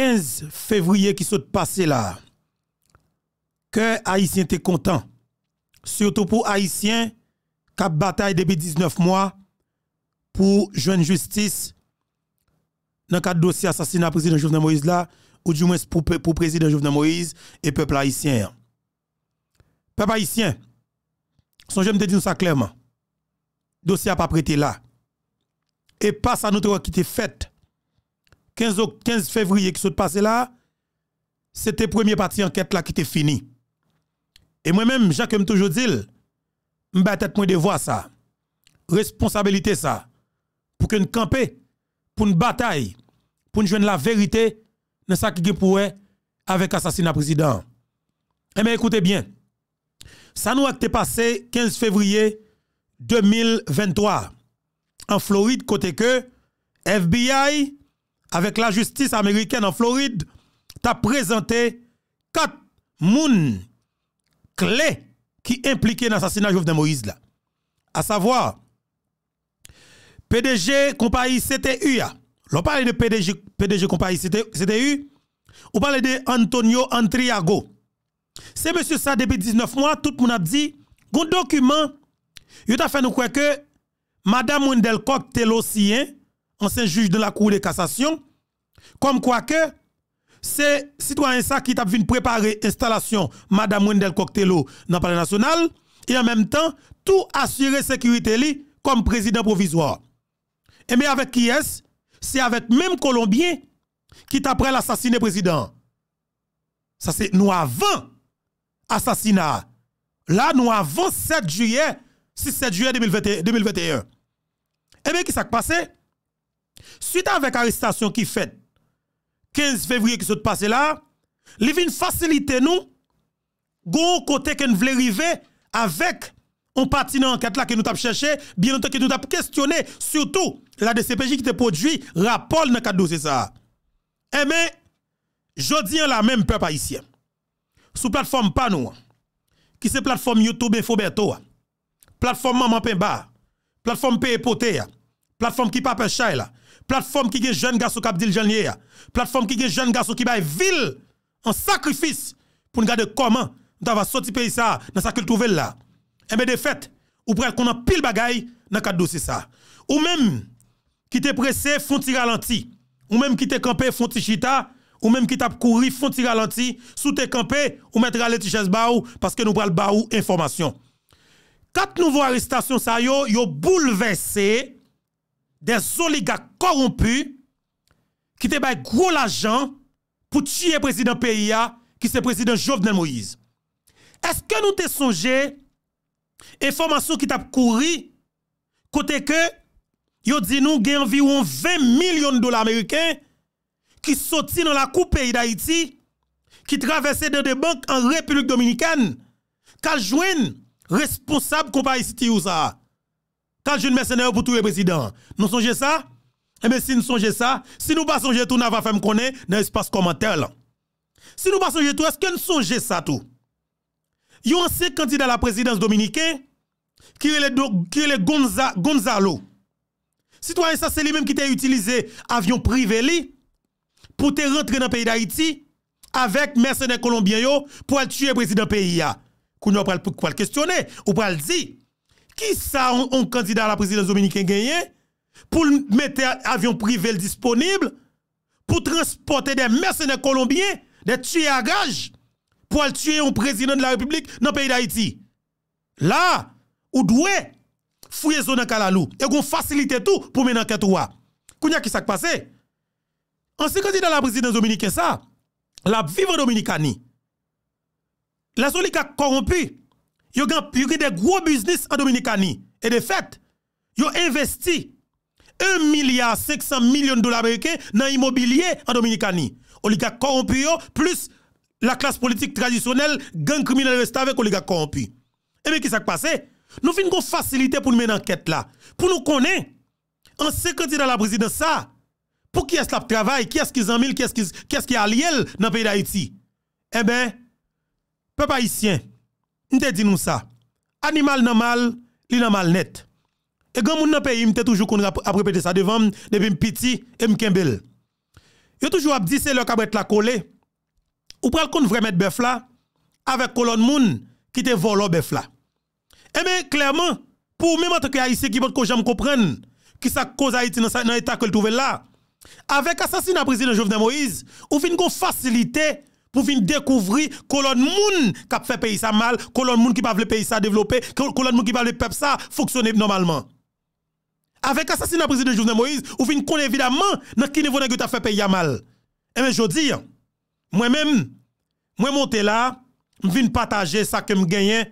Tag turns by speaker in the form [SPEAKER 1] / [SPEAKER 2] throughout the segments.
[SPEAKER 1] 15 février qui s'est passé là, que Haïtien était content. Surtout pour Haïtien, a bataille depuis 19 mois pour jeune justice dans le cadre dossier assassinat président Jovenel Moïse là, ou du moins pour, pour président Jovenel Moïse et peuple haïtien. Peuple haïtien, son j'aime te dire ça clairement. Dossier a pas prêté là. Et pas ça notre qui était faite. 15, février qui s'est passé là, c'était premier parti enquête là qui était fini. Et moi-même, Jacques me toujours dit, je tête moins de voir ça. Responsabilité ça. Pour que nous pour une bataille, pour nous joindre la vérité dans ce qui est avec assassinat président. Eh bien, écoutez bien. Ça nous a été passé 15 février 2023 en Floride, côté que FBI avec la justice américaine en Floride, t'a présenté quatre moun clés qui impliquaient dans l'assassinat de Moïse là. À savoir, PDG compagnie CTU. L'on parle de PDG, PDG compagnie CTU, on parle de Antonio Antriago. C'est monsieur ça depuis 19 mois, tout le monde a dit, un document, il a fait nous croire que Madame Wendelcock Telosien, ancien juge de la Cour de cassation, comme quoi que c'est citoyen ça qui t'a vu préparer installation Madame Wendel Coctello dans le palais national et en même temps tout assurer sécurité comme président provisoire. Et eh mais avec qui est-ce C'est avec même Colombien qui t'a après l'assassiné président. Ça c'est nous avant assassinat. Là nous avant 7 juillet 6 7 juillet 2021. Et eh bien qui s'est passé Suite avèk aristasyon ki fèd, 15 fevriye ki sòt pase la, li vin fasilite nou, gò ou kote ke n vle rive, avèk, on pati nan anket la ki nou tap chèche, bi anote ki nou tap kèstyonè, sòtou, la DCPJ ki te podwi, rapol nan kado se sa. Eme, eh jodi an la mèm pèp a isi. Sou platform panou, ki se platform YouTube en fò bèto, platform maman pen ba, platform pè epote, platform ki pa pen chay la, Platfom ki gen jen gaso kap dil jen liye ya. Platfom ki gen jen gaso ki baye vil, an sakrifis, pou n'gade koman, nou ta va soti peyi sa, nan sa ke l'touvelle la. Eme eh defet, ou pral konan pil bagay, nan kat dosi sa. Ou mem, ki te prese, fon ti ralenti. Ou mem ki te kampe, fon ti chita. Ou mem ki tap kouri, fon ti ralenti. Sou te kampe, ou mette rale ti ches ba ou, paske nou pral ba ou informasyon. Kat nouvo arrestasyon sa yo, yo boulevesse, Des oliga korompu ki te bay gro l ajan pou tchiye prezident PIA ki se prezident Jovnen Moïse. Eske nou te sonje informasyon ki tap kouri kote ke yo di nou gen environ 20 milyon dola Ameriken ki soti nan la koupei d'Haïti ki travese de de bank an Republik Dominikane kal jwen responsab kompare siti ou sa a. Kal joun mersenè ou pou tou e prezident. Nou sonje sa? Ebe si nou sonje sa, si nou pa sonje tou, nan va fèm konè, nan espas komantèl. Si nou pa sonje tou, eske nou sonje sa tou? Yon se kandida la prezidans Dominikè, kire le Gonzalo. Si tou an sa, se li mèm ki te utilize avyon privé li, pou te rentre nan peyi da Haiti, avek mersenè Colombien yo, pou al tue prezident peyi ya. Koun yo pou al questionè, ou pou al di. Qui ça un, candidat à la présidence dominicaine gagné pour mettre avion privé disponible pour transporter des mercenaires colombiens, des tués à gage pour tuer un président de la République dans le pays d'Haïti. Là, ou doué fouiller zone Kalalou et qu'on facilite tout pour mener enquête ouah. Kounya qui s'est passé Ancien candidat à la présidence dominicaine ça, la vive dominicani. La solika qui corrompu Yo gen de gwo biznis an Dominika ni. E de fet, yo investi 1 milyar 500 milyon dola Amerike nan immobilier an Dominika ni. O li gen konpyo, plus la klas politik tradisyonel gen krimi nan investavek, o li gen konpyo. Ebe, ki sak pase? Nou fin kon fasilite pou nou men anket la. Pou nou konen, an sekreti nan la brisi de sa, pou ki es la ptravay, ki es ki zanmil, ki es ki aliel nan peyi d'Haïti. Ebe, pe païsien, Nte di nou sa, animal nan mal, li nan mal net. E gen moun nan peyi mte toujou kon aprepeti sa devan, debi mpiti e mkembel. Yo toujou apdi se lò kabre tla kole, ou pral kon vremet bef la, avek kolon moun ki te volo bef la. E men, klerman, pou mè matke aise ki bot ko jam kopren, ki sa koza iti nan etak ke l'touve la, avek asasin apresi nan Jouvene Moïse, ou fin kon fasilite, pou vin dekouvri kolon moun kap fe peyi sa mal, kolon moun ki pa vle peyi sa devlope, kolon moun ki pa vle pep sa foksyone normalman. Avek asasina prezident Jouvene Moïse, ou vin kon evidaman nan ki nevonen ki ta fe peyi sa mal. E eh men jodi, mwen men, mwen monte la, mwen vin pataje sa ke m genyen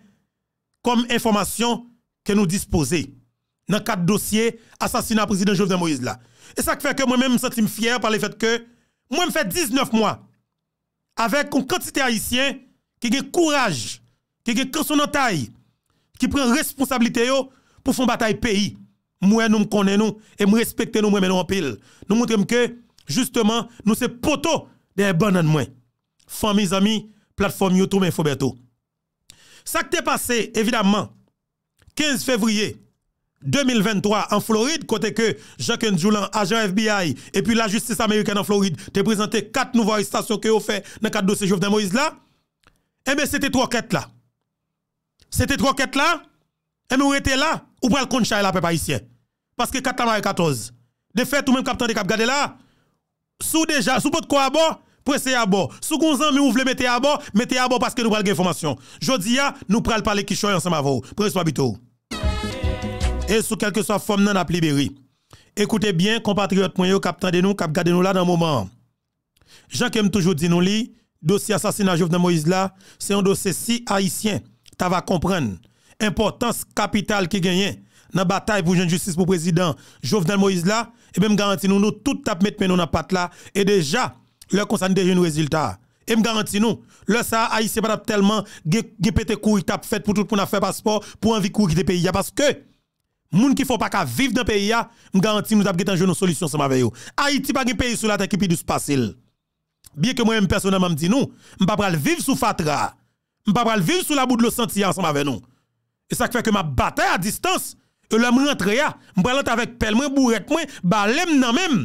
[SPEAKER 1] kom informasyon ke nou dispose nan kat dosye asasina prezident Jouvene Moïse la. E sa ke fe ke mwen men m sentim fyer par le fet ke mwen m fe 19 mwa avèk kon kantite haïsyen ki ge kouraj, ki ge konsonantay, ki pren responsabilite yo pou fon batay peyi. Mwen nou mkonen nou, e mw respekte nou mwen menon apil. Nou mwontrem ke, justeman, nou se poto de e ban nan mwen. Fon mi zami, platform YouTube, info beto. Sa kte pase, evidamman, 15 fevriye, 2023, en Floride, kote ke Jacques Ndjoulan, agent FBI et puis la justice américaine en Floride te prezente 4 nouvo aristasyon ke ou fe nan 4 dossier juve nan Moïse la ebe, sete 3 ket la sete 3 ket la ebe, ou ete la, ou pral koncha e la pepa isye paske 4 tamare 14 de fet, ou men kapten de kap gade la sou deja, sou pot kwa abo prese abo, sou konzan, mi ou vle mette abo mette abo paske nou pral gen informasyon jodi ya, nou pral pale kishoy ansem avou prese pa bitou et sous quelque soit forme non la libéré. Écoutez bien, compatriotes, qui capitaine de nous, cap nous là dans le moment. Jean toujours dit nous li, dossier assassinat Jovenel Moïse là, c'est un dossier si haïtien, ta va comprendre. Importance capitale qui gagne dans la bataille pour la justice pour le président Jovenel Moïse là, et même garantis nous, nous tout tap mettre nous dans patte là, et déjà, le concerne déjà un résultat. Et me garantis nous, le ça haïtien pas tellement, pété tap fait pour tout pour faire passeport, pour envie courir des pays, parce que, Moun ki fò pa ka viv nan peyi ya, mga an tim nou dap getan joun nou solisyon sa ma veyo. Haiti pa gen peyi sou la tenkipi dous pasil. Biye ke mwen yon personan mam di nou, mba pral viv sou fatra. Mba pral viv sou la bout lou sentiyan sa ma veyo nou. E sa kweke mba batay a distans, e lèm rentre ya. Mba pral an te avek pel mwen, bou ret mwen, balèm nan mèm.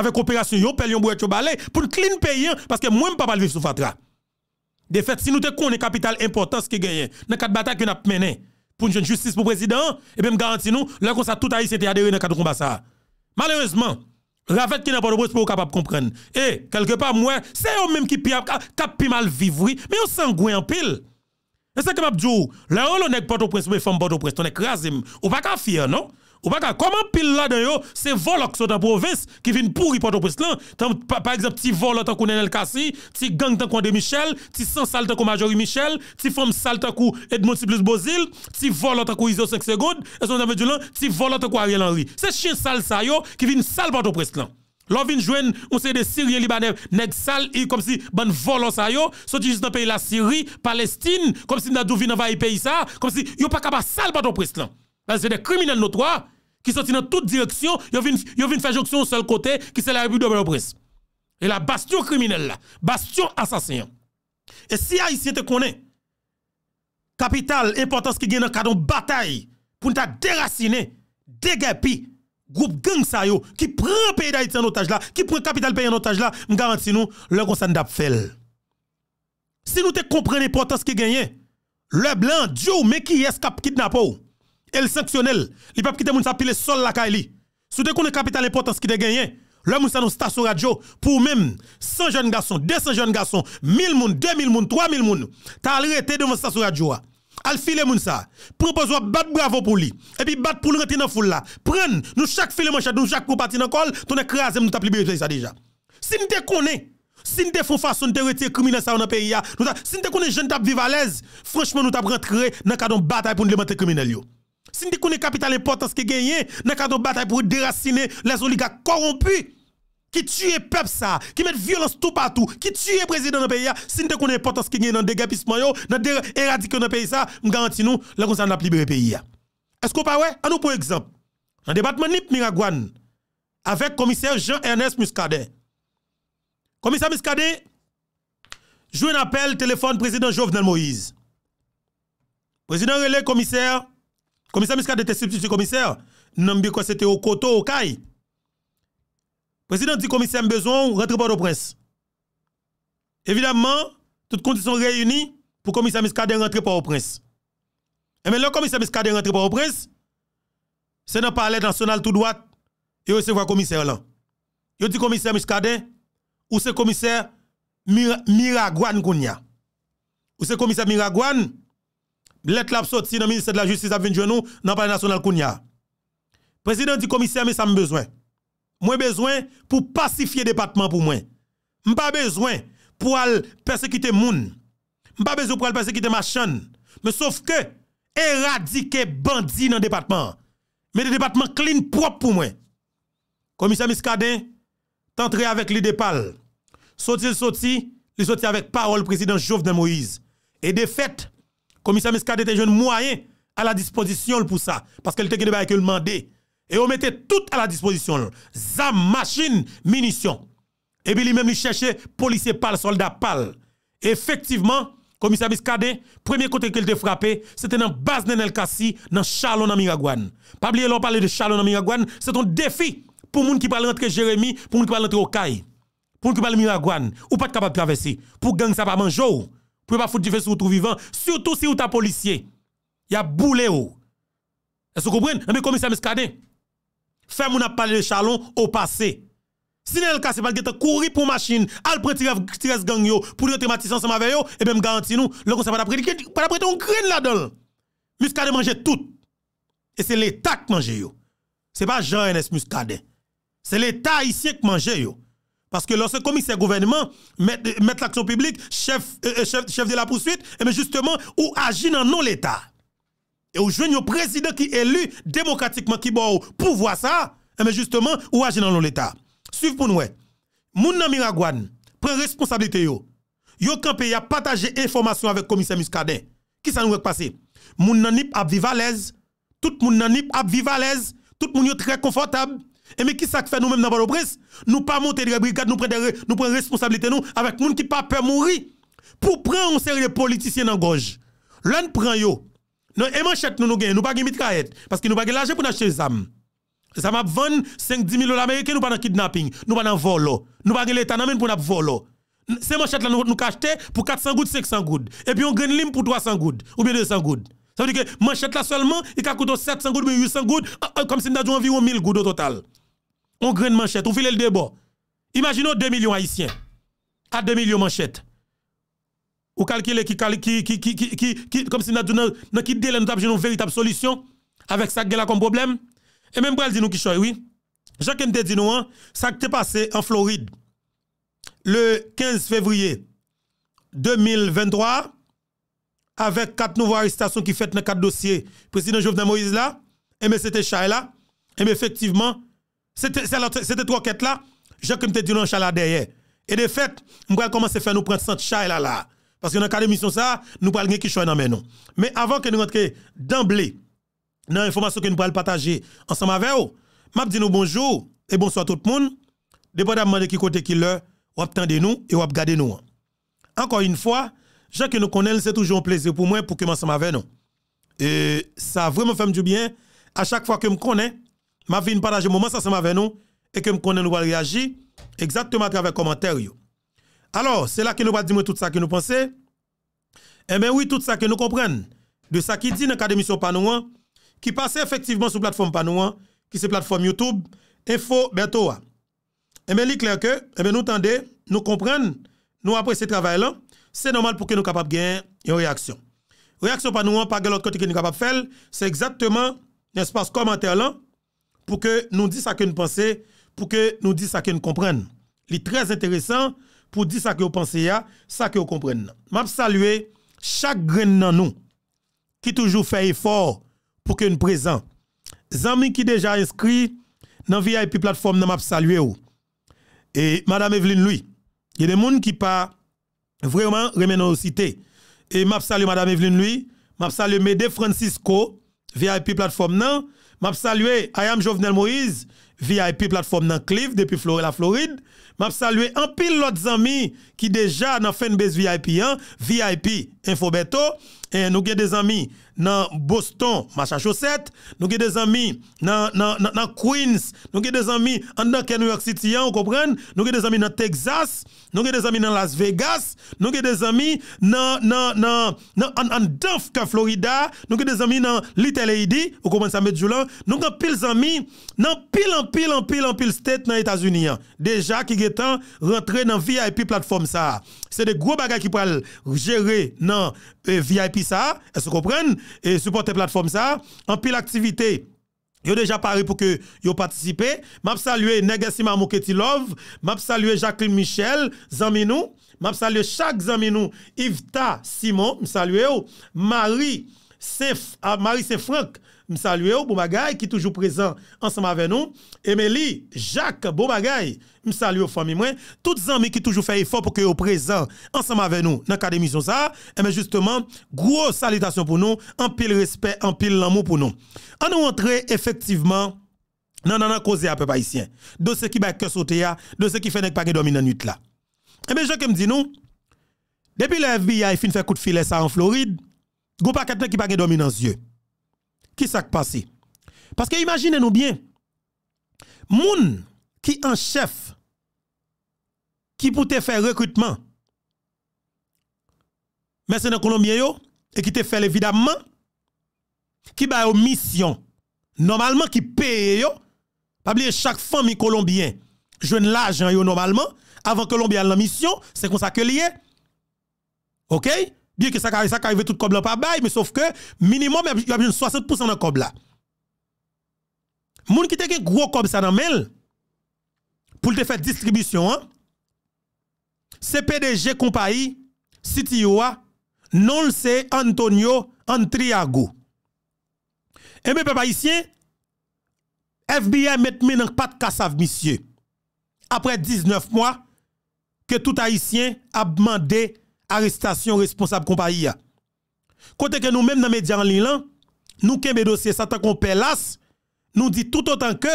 [SPEAKER 1] Avek operasyon yon, pel yon bou ret yo balè, pou nklin peyi an, paske mwen mba pral viv sou fatra. De fèt, si nou te konen kapital impotans ki genyen, nan kat batay ki nan pmenen, pou jen justice pou prezident, ebe m garanti nou, lè kon sa tout a yi sete adere nan kadou kon ba sa. Malérezman, rafet ki nan bordo prez pou ou kapap kompren. E, kelke pa mwen, se ou mèm ki pi ap kap pi malvivri, mi ou san gwen pil. E se kemap djou, lè ou lò nek bordo prez pou me fèm bordo prez, ton nek razim, ou pa kafir, non? Ou baka, koman pil la den yo, se volok so ta provins ki vin pou ripote ou presk lan? Par exemple, ti volotakou nen el kasi, ti gang takou an de michel, ti san sal takou majori michel, ti fom sal takou Edmonti plus Bozil, ti volotakou Izio 5 second, e son dame di lan, ti volotakou Ariel Henry. Se chen sal sa yo, ki vin sal pato presk lan. Lo vin jwen, ou se de sirye libaner, neg sal, i kom si ban volot sa yo, so ti jis nan peyi la siri, palestin, kom si nan douvi nan vayi peyi sa, kom si yo pa kaba sal pato presk lan. an se de kriminelle notwa, ki soti nan tout direksyon, yo vin fè joksyon an sol kote, ki se la republi dobe represe. E la bastyon kriminelle la, bastyon asasyen. E si a yisi te konen, kapital, importans ki gen nan kadon batay, pou nta derasine, degèpi, goup geng sayo, ki pren pey da iti an otaj la, ki pren kapital pey an otaj la, m garanti nou, lè kon san dap fel. Si nou te kompren importans ki genyen, lè blan, diyo ou men ki eskap kitnap ou, elle sanctionnel. Il pas quitter moun sa pile sol la kaili. Sou te connaît capital importance qui te gagné. L'homme sa nous station radio pour même 100 jeunes garçons, 200 jeunes garçons, 1000 moun, 2000 moun, 3000 moun. ta arrêté devant station radio. Al file moun sa. Propose bat bravo pour lui. Et puis bat pour le rentrer dans foule là. Prenne nous chaque file manchette, nous chaque coup parti dans col, ton écrasé e nous t'a libéré ça déjà. Si nous te si nous font façon de retirer criminels dans le pays, si nous connaissons les t'ap qui à l'aise, franchement, nous tap rentré dans le cadre de bataille pour nous les criminels. Si nous connaissons capital importance qui gagne dans le cadre bataille pour déraciner les oligarques corrompus qui tuent peuple qui mettent violence tout partout, qui tuent président de la pays, si nous connaissons importance qui gagné dans le dégapissement, dans l'éradication dans le pays, nous garantissons que nous avons libéré le pays. Est-ce que pas ouais? À pour exemple. Dans le département NIP Miragouane, avec le commissaire Jean-Ernest Muscadet. Commissaire Muscadet, joue un appel téléphone président Jovenel Moïse. Président relais commissaire, Commissaire Miskade était substitut commissaire. Nan c'était au coteau au caille. Président dit commissaire besoin rentre pas au prince. Évidemment, toutes conditions réunies pour commissaire ne rentre pas au prince. Et mais le commissaire Muscadet rentre pas au prince, c'est dans le palais national tout droit et recevoir commissaire là. Il dit commissaire Miskade, ou c'est commissaire Miragouane Kounia. Ou c'est commissaire Miragouane let lap soti nan minister de la justice ap vin djounou nan palenasyonal koun ya. Prezident di komisyen mi sa m bezwen. Mwen bezwen pou pasifiye departement pou mwen. Mwen pa bezwen pou al persekite moun. Mwen pa bezwen pou al persekite machan. Me sof ke eradike bandi nan departement. Mwen de departement clean prop pou mwen. Komisyen miskaden, tantre avèk li depal. Soti l soti, li soti avèk parol prezident Jove de Moïse. E defet, commissaire Miskadé était jeune moyen à la disposition pour ça. Parce qu'elle était de avec le Et on mettait tout à la disposition. Zam, machine, munitions. Et puis lui-même, il cherchait policier pal, soldat pal. Effectivement, commissaire Miskade, premier côté qu'il a frappé, c'était dans la base de Kassi, dans Chalon dans Miragouane. Pas oublier, on parler de charlon dans Miragouane, c'est un défi pour les gens qui parlent rentrer Jérémy, pour les gens qui parlent rentrer Okaï, pour les gens qui parlent Miragouane, ou pas capable de traverser, pour gang ça pas manger. Pwè pa foute di fè sou tou vivan Soutou si ou ta polisye Ya boule ou E sou koubren? Ambe komisè muskade Fè moun ap pale de chalon ou pase Si nel kase pal ge te kouri pou masin Alpren tirez gang yo Pou dire te matisan se ma ve yo E bem garanti nou Lokon se pa da predike Pa da predike ou kren la dol Muskade manje tout E se le ta k manje yo Se pa jan enes muskade Se le ta isye k manje yo Parce que lorsque le commissaire gouvernement met, l'action publique, chef, euh, euh, chef, chef, de la poursuite, et eh justement, ou agit dans non l'État. Et ou jeune président qui est élu démocratiquement, qui bon pouvoir ça, et eh justement, ou agit dans non l'État. Suivez pour nous. Moun nan Miragouane, prend responsabilité yo. Yo campé y a partagé information avec le commissaire Muscadet. Qui ça nous est passé? Moun nan nip ap vive l'aise. Tout moun nan nip ap l'aise. Tout moun très confortable. Et mais qui ça fait nous-mêmes dans le prince Nous pas monter de brigade, nous prenons nous avec responsabilité nous avec ne qui pas peur mourir pour prendre un sérieux les politiciens dans gorge. L'un prend yo. Non, et manchette nous nous gagnons, nous pas de mitraillette parce que nous pas l'argent pour acheter des armes. Ça m'a 5 10 000 dollars américains, nous pas dans kidnapping, nous pas dans vol. Oh. Nous pas l'état dans pour nous vol. Oh. Ces manchettes là nous nous acheter pour 400 gouttes, 500 gouttes et puis on gagne lime pour 300 gouttes ou bien 200 gouttes. Ça veut dire que manchette là seulement, il coûte 700 gouttes, 800 euh, euh, comme si nous avions environ 1000 gouttes au total on graine manchette, on file le débat. Imaginons 2 millions haïtiens à 2 millions manchettes. On calcule, qui qui qui qui qui comme si nous dans qui nous avons une véritable solution avec ça là comme problème. Et même elle dit nous qui choy oui. Jacques Ndé dit nous hein, ça qui passé en Floride le 15 février 2023 avec quatre nouvelles arrestations qui faites dans quatre dossiers président Jovenel Moïse là et mais c'était là et effectivement c'était trois quêtes là. je me dit non chala derrière. Et de fait, je vais commencer à faire nous prendre cette chala là là. Parce que dans le mission ça, nous allons qui choix dans noms. Mais avant que nous rentrions d'emblée dans l'information que nous allons partager ensemble avec vous, je dis nous bonjour et bonsoir tout le monde. Dépendamment de qui côté qui l'heure, vous attendez nous et vous regardez nous. Encore une fois, gens que nous connaissons, c'est toujours un plaisir pour moi pour que ensemble avec nous. Et ça vraiment fait du bien. À chaque fois que je me connais, ma vin padaje mouman sa sa ma ven nou, e kem konen nou wale reagi, egzakteman kwa komantaryou. Alo, se la ke nou wale di mwen tout sa ke nou pense, e eh men wou tout sa ke nou kompren, de sa ki di nan kademisyon panouan, ki pase efektivman sou platform panouan, ki se platform Youtube, e fo bentouwa. E eh men li kler ke, e eh men nou tende, nou kompren, nou apres se travay lan, se normal pou ke nou kapap gen yon reaksyon. Reaksyon panouan pa gen lout kote ke nou kapap fel, se egzakteman yon spas komantaryou lan, pour que nous disions ce que nous pensons, pour que nous disions ce que nous comprenons. C'est très intéressant pour dire ce que vous pensez, ça que vous comprenez. Je salue chaque grain dans nous qui toujours fait effort pour que nous présent. Amis qui déjà inscrits dans VIP plateforme, je salue. Et Madame Evelyne Louis, il y a des gens qui pas vraiment remettre nos Et je salue Madame Evelyne Louis, je salue Mede Francisco, VIP plateforme, non. map salwe Ayam Jovenel Moïse, VIP platform nan Kliv, depi Florella, Floride, map salwe an pil lot zami, ki deja nan fen bez VIP, VIP Infobeto, nou ge de zami nan Boston, macha choset, nou ge de zami nan Queens, nou ge de zami an da Kenyok City, nou ge de zami nan Texas, Nou gen de zami nan Las Vegas, nou gen de zami nan Anfka, Florida, nou gen de zami nan Little Lady, ou koman sa Medjoula, nou gen pil zami nan pil, an pil, an pil, an pil state nan Etats-Unis. Deja ki gen tan rentre nan VIP platform sa. Se de gro bagay ki pral jere euh, nan VIP sa, se kopren, e supporte platform sa, an pil aktivite. Yo deja pari pou ke yo patisipe. Map salue Negesima Moketilov. Map salue Jacqueline Michel. Zaminou. Map salue chak Zaminou. Ivta Simon. Mi salue yo. Marie Sefranc. Ah, me salue bon qui toujours présent ensemble avec nous. Emily, Jacques, bon bagay, me saluer famille moi, toutes amis qui toujours fait effort pour que vous présent ensemble avec nous dans cadre ça. Et eh mais justement, gros salutation pour nous, en pile respect, en pile l'amour pour nous. On nous entrer effectivement non, non, non, cause à peu haïtien. De ce qui va que sauter, de ce qui fait n'est pas que dormir nuit là. Et eh bien, je me dit nous, depuis le FBI fin fait coup de filet ça en Floride, gros paquet qui pas dormi dans les yeux. Ki sak pasi? Paske imagine nou bien. Moun ki an chef, ki poute fè rekrutman, mè sè nan Colombien yo, e ki te fè lè vidamman, ki ba yo misyon. Normalman ki pè yo, pa bliye chak fan mi Colombien, jwen l'ajan yo normalman, avan Colombien la misyon, se kon sak ke liye. Ok? Biye ki sa ka yve tout kob la pa baye, mi sauf ke minimum yon apjoun 60% nan kob la. Moun ki te gen kwo kob sa nan men, pou te fet distribisyon an, se PDG kompa yi, siti yowa, non l se Antonio Antriago. E eh mi pe pa yi sien, FBI met men nan pat kasav misye. Apre 19 mwa, ke tout a yi sien ap mande aristasyon responsab kompa i ya. Kote ke nou menm nan me diyan li lan, nou ke me dosye satakon pelas, nou di tout otan ke,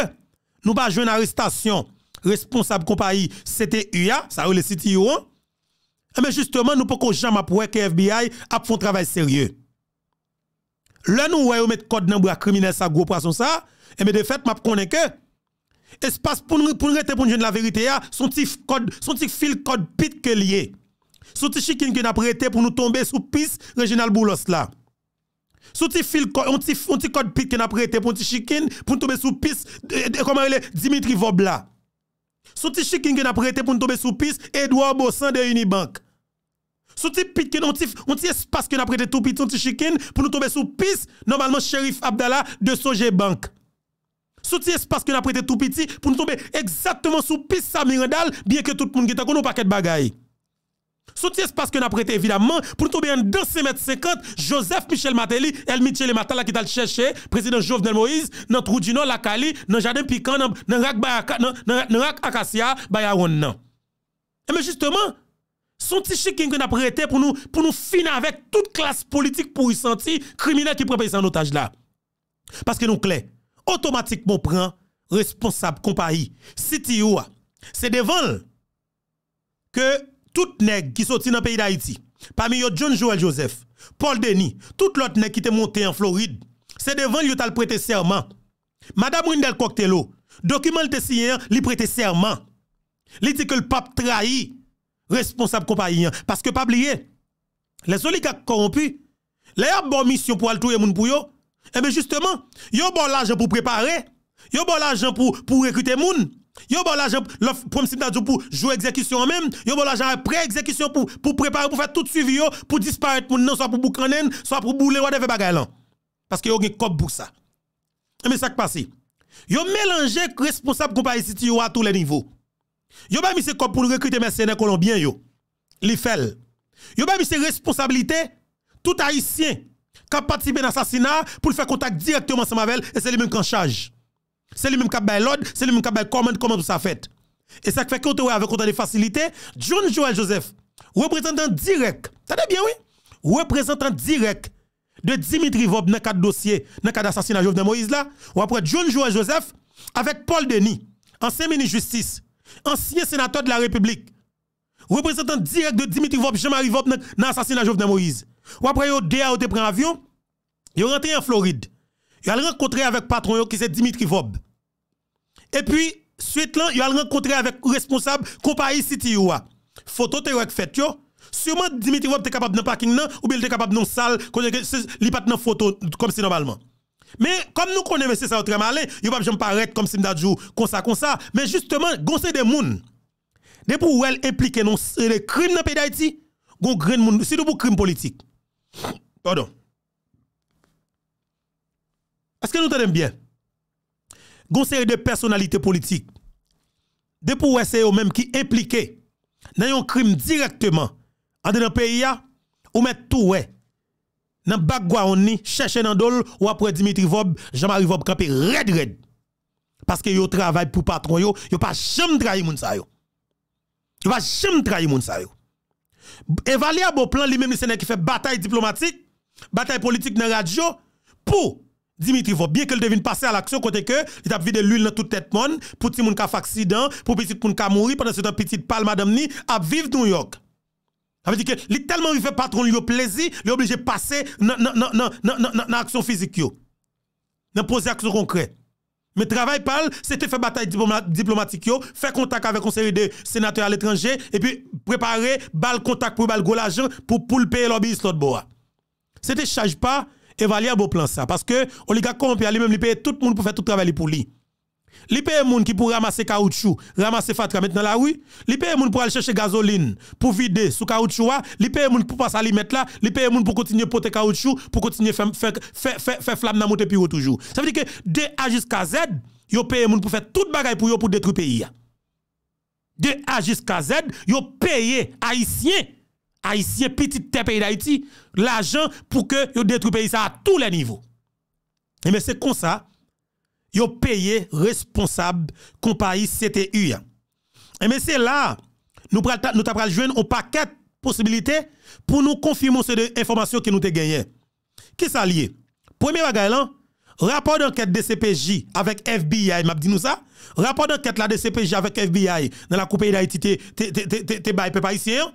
[SPEAKER 1] nou ba jwen aristasyon responsab kompa i, se te u ya, sa ou le siti yo an, e me justeman nou poko jan map wè ke FBI ap fon travay serye. Lan nou wè yo met kod nanbou ya krimine sa, gwo prason sa, e eh me defet map konen ke, espas pou nou rete pon jwen la verite ya, son ti fil kod pit ke liye. Souti chikin ke na prete pou nou tombe sou pis Reginald Boulos la. Souti fil kod, onti kod pit ke na prete pou nou chikin pou nou tombe sou pis Dimitri Vobla. Souti chikin ke na prete pou nou tombe sou pis Edouard Bossin de Unibank. Souti pit ke nou, onti espas ke na prete tou piti, onti chikin pou nou tombe sou pis normalman Sherif Abdallah de Soje Bank. Souti espas ke na prete tou piti pou nou tombe eksaktman sou pis Samir Endal, biye ke tout moun geta kon nou paket bagayi. Souti espase ke na prete evidamman pou nou toube yon 2,5 mètre 50 Joseph Michel Mateli, El Michele Matala ki tal chèche, Prezident Jovnel Moïse, Nantrou Dino, Lakali, Nantrou Jadem Pikan, Nantrou Akasia, Bayaron nan. E eh me justeman, souti chikin ke na prete pou nou fina avèk tout klas politik pou yi senti krimine ki prepe yi san notaj la. Paske nou kle, otomatik moun pren responsab kompa yi. Siti yuwa, se devol ke Tout nek ki soti nan peyi da iti, pa mi yo John Joel Joseph, Paul Denny, tout lot nek ki te monte en Floride, se devan yo tal prete serman. Madame Rindel Coctello, dokumen li te siyen, li prete serman. Li di ke l pap trahi responsab kompa yon, paske pap liye. Le soli kak korompi, le ap bon misyon pou al touye moun pou yo. E eh be justeman, yo bon lajen pou prepare, yo bon lajen pou rekute moun. Yo bon l'argent pour pour jouer exécution même, yo bon l'argent pré exécution pour pour préparer pour faire tout suivi pour disparaître pour non soit pour boucanen, soit pour bouler des bagay là. Parce que yo gen cop pour ça. Mais ça qui passe. Yo mélangé responsable compagnie city à tous les niveaux. Yo pas mis ces cop pour recruter mercenaires colombiens yo. Li fel. Yo pas mis ces responsabilités tout haïtien qui participé à l'assassinat pour faire contact directement ensemble avec et c'est lui même qui en charge. C'est lui-même qui a l'ordre, c'est lui-même qui a comment comment ça fait. Et ça fait qu'on avec autant de facilité, John Joel Joseph, représentant direct, t'as bien oui, représentant direct de Dimitri Vob dans quatre dossier, dans quatre assassinat Jovenel Moïse là, ou après John Joel Joseph avec Paul Denis, ancien ministre de justice, ancien sénateur de la République, représentant direct de Dimitri Vob, Jean-Marie Vob dans de Jovenel Moïse. Ou après vous a ou te prend avion, est rentré en Floride. a rencontré avec patron qui c'est Dimitri Vob. Et puis, suite lan, yon al renkontre avèk responsable kompa yi siti yon wè. Foto te wèk fèt yo. Sûman Dimitri Wap te kapab nan pakin nan, ou bel te kapab nan sal, li pat nan foto kom si normalman. Men, kom nou konen ve se sa wè treman alè, yon wè jom paret kom si mdadjou konsa konsa, men justeman, gonsè de moun, de pou wèl implike non, nan krim nan peday ti, gonsè de moun, si nou pou krim politik. Pardon. Aske nou tèdèm byè? série de personnalités politiques, de pour c'est eux-mêmes qui impliqués dans un crime directement dans le pays, ou mettre tout, ouais. Dans le on ni, chercher dans dol, ou après Dimitri Vob, Jean-Marie Vob, kapé red red. Parce que yo travail pour patron yo, yo pas jamais trahir moun sa yo. Yo pas jamais trahir moun sa yo. Evalia plan, lui-même, c'est qui fait bataille diplomatique, bataille politique dans radio, pour Dimitri voit bien qu'elle devine passer à l'action côté que il a vidé l'huile dans toute tête monde pour petit monde qui fait accident, pour petit monde qui mourir pendant ce temps petite palme madame ni à vivre New York. Ça veut dire que littéralement tellement il fait patron lui plaisir, il est obligé de passer dans l'action physique yo. Dans poser action concrète. Mais travail parle, c'était faire bataille diplomatique, faire contact avec un série de sénateurs à l'étranger, et puis préparer bal contact pour bal l'argent pour, pour payer l'obéissance de bois. C'était charge pas évaluer beau plan ça. Parce que, oligarque corrompu, lui-même, il paye tout le monde pour faire tout le travail pour lui. Il paye moun qui pour ramasser caoutchouc, ramasser fatra maintenant la rue, li paye monde pour aller chercher gasoline, pour vider sous caoutchouc, hein. Il paye monde pour passer à mettre là, li paye monde pour continuer porter caoutchouc, pour continuer faire faire faire faire flamme dans monter pyro toujours. Ça veut dire que de A jusqu'à Z, yo paye monde pour faire tout le pour pour détruire pays. Hein. De A jusqu'à Z, yo paye haïtien a isye piti te peyi da iti, la jan pou ke yo detrou peyi sa a tou le nivou. Eme se kon sa, yo peye responsab kon pa yi se te u ya. Eme se la, nou ta praljwen ou pa ket posibilite pou nou konfirmons se de informasyon ki nou te genye. Ki sa liye? Premier bagay lan, rapor de anket de CPJ avèk FBI, map di nou sa? Rapor de anket la de CPJ avèk FBI nan la kou peyi da iti te bay pe pa yi se yo?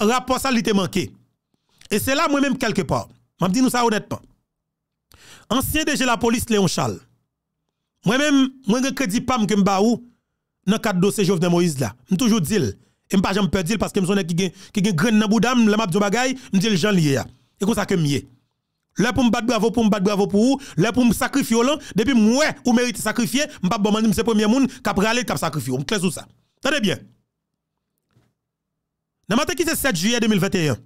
[SPEAKER 1] rapport ça, il était manqué. Et c'est là, moi-même, quelque part. Je dis nous ça honnêtement. Ancien DG la police, Léon Charles. Moi-même, moi, je crédit pas que baou dans cadre dossier Jovenel Moïse là. Je toujours dit, et pas jamais peur dire parce que je suis qui qui gagne dans boudam, la m'a dit bagaille, je dis le Jean lié. Hein. Et comme ça que m'y Là pour me battre bravo pour me battre bravo pour vous, là pour me sacrifier là, depuis moi ou mérite sacrifier, m'pas bon c'est premier monde qui a pralé qui a sacrifié. On clair sur ça. Tenez bien. Dans matin qui c'est 7 juillet 2021.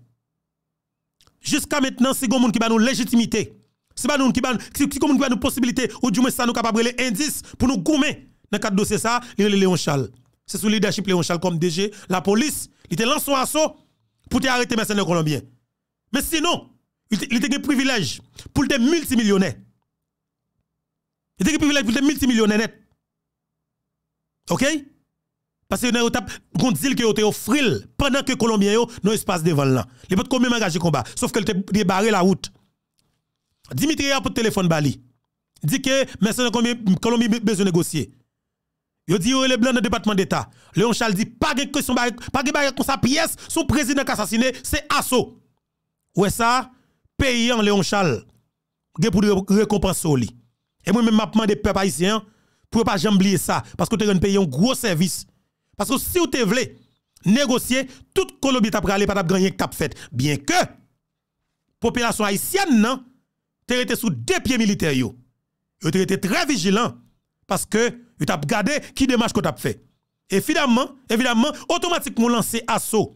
[SPEAKER 1] Jusqu'à maintenant, c'est quelqu'un qui a une légitimité. C'est quelqu'un qui a nous possibilité ou du moins ça nous capable les indices pour nous gommer dans cadre dossier ça, il Léon Charles. C'est sous le leadership Léon Charles comme DG, la police, il était lancé un assaut pour arrêter mercenaires Colombien. Mais sinon, il était un privilège pour des multimillionnaires. Il était un privilège pour des multimillionnaires net. OK parce que nous avons dit que vous offert pendant que les Colombiens ont l'espace espace devant là. Ils n'y a pas de combat, sauf que avez barré la route. Dimitri a le téléphone Bali. Dit que mercenaires Colombie besoin de négocier. a dit les blancs dans le département d'État. Léon Charles dit pas de pas de sa pièce, son président assassiné, c'est assaut. Ouais ça, payant Léon Charles, pour récompenser Et moi-même, je demande des peuples haïtiens pour ne pas oublier ça, parce que tu as payé un gros service. Parce que si vous voulez négocier, toute Colombie t'a aller pas gagner que fait. Bien que, population haïtienne, non, t'es été sous deux pieds militaires. Yo. Yo été très vigilant parce que yo t'a gardé qui démarche que t'a fait. Et finalement, évidemment, automatiquement lancé assaut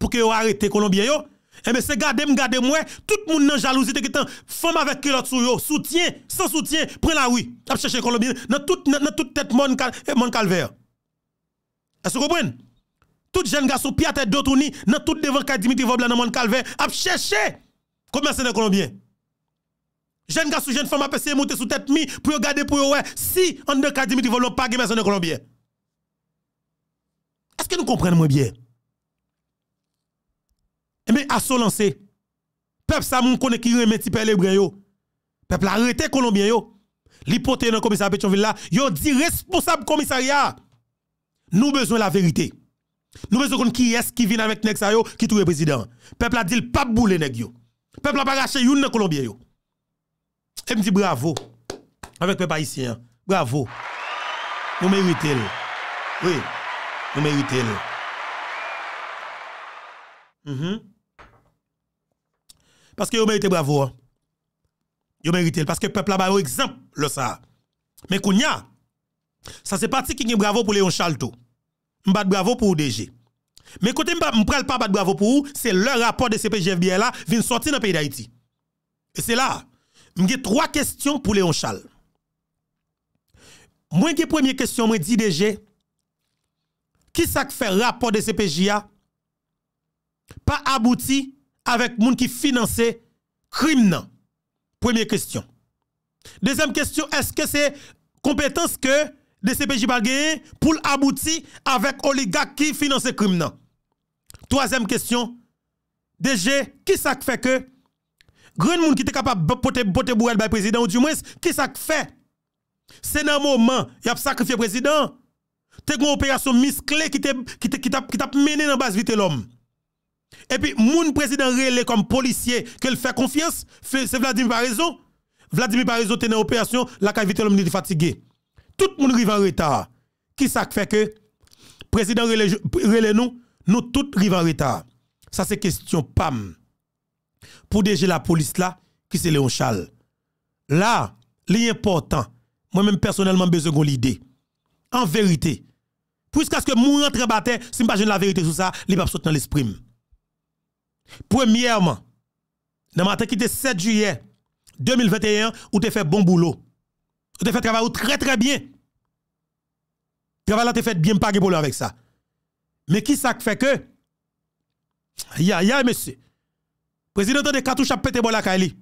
[SPEAKER 1] pour que yo arrêtez Colombien yo. Et eh bien, c'est garder, garder moi, tout le monde dans jalousie, été femme avec qui l'autre soutien, sans soutien, prends la oui, t'as chercher Colombien, dans toute, dans toute tête, mon, eh, mon calvaire. E se kopwen, tout jen ga sou pi atè d'otouni nan tout devan kaj di mi ti vob la nan man kalve ap chè chè komensene kolombien. Jen ga sou jen fèm apè se moutè sou tèt mi pou yo gade pou yo wè si an de kaj di mi ti vob lò pa gemensene kolombien. Eske nou kompren mwen bie? E me aso lanse, pep sa moun konè ki yon eme tipè le breyo, pep la rete kolombien yo. Li pote yon komisari apè chon vila, yon di responsab komisari ya. Nou bezwen la verite. Nou bezwen kon ki yes ki vin amek nek sa yo ki tou reprezident. Pepl la dil pap bou le nek yo. Pepl la pa gache yon ne Kolombien yo. E mdi bravo. Avek pe pa isi. Bravo. Nou merite le. Oui. Nou merite le. Mhm. Paske yo merite bravo. Yo merite le. Paske pepl la ba yo exemple sa. Me koun ya. Sa se pati ki gen bravo pou Léon Chal tou. M bad bravo pou ou DG. Men kote m prel pa bad bravo pou ou, se lè raport de CPJF biè la, vin sorti nan peyi d'Haïti. E se la, m gen troa kestyon pou Léon Chal. Mwen gen premier kestyon mwen di DG, ki sa k fè raport de CPJF? Pa abouti avèk moun ki finanse krim nan. Premier kestyon. Dezem kestyon, eske se kompetans ke De CPJ Bargué, pou l'abouti avèk oligak ki finanse krim nan. Troazèm kèstyon, dèjè, ki sak fè kè? Gren moun ki te kapap pote bouèl bèl prezident ou di mwèz, ki sak fè? Se nan mouman, yap sakrifye prezident, te kon operasyon miskle ki tap menè nan bas vitè lòm. E pi, moun prezident re lè kom policye, ke l fè konfians, se Vladimir Barézo, Vladimir Barézo te nan operasyon lakay vitè lòm ni di fatigè. tout le monde arrive en retard. Qui ça fait que président relè nous, nous tous arrivons en retard. Ça c'est question PAM. Pour déjà la police là, qui c'est Léon Charles. Là, l'important, moi-même personnellement, besoin de l'idée. En vérité, puisqu'à ce que moi rentre en bataille, si je la vérité sur ça, il va sauter dans l'esprit. Premièrement, dans matin qui était 7 juillet 2021, où tu fait bon boulot. Vous avez fait travail très très bien. Travail là, fait bien, pas de problème avec ça. Mais qui ça fait que? y aïe, un monsieur. Président de Katoucha pété bon la Kali.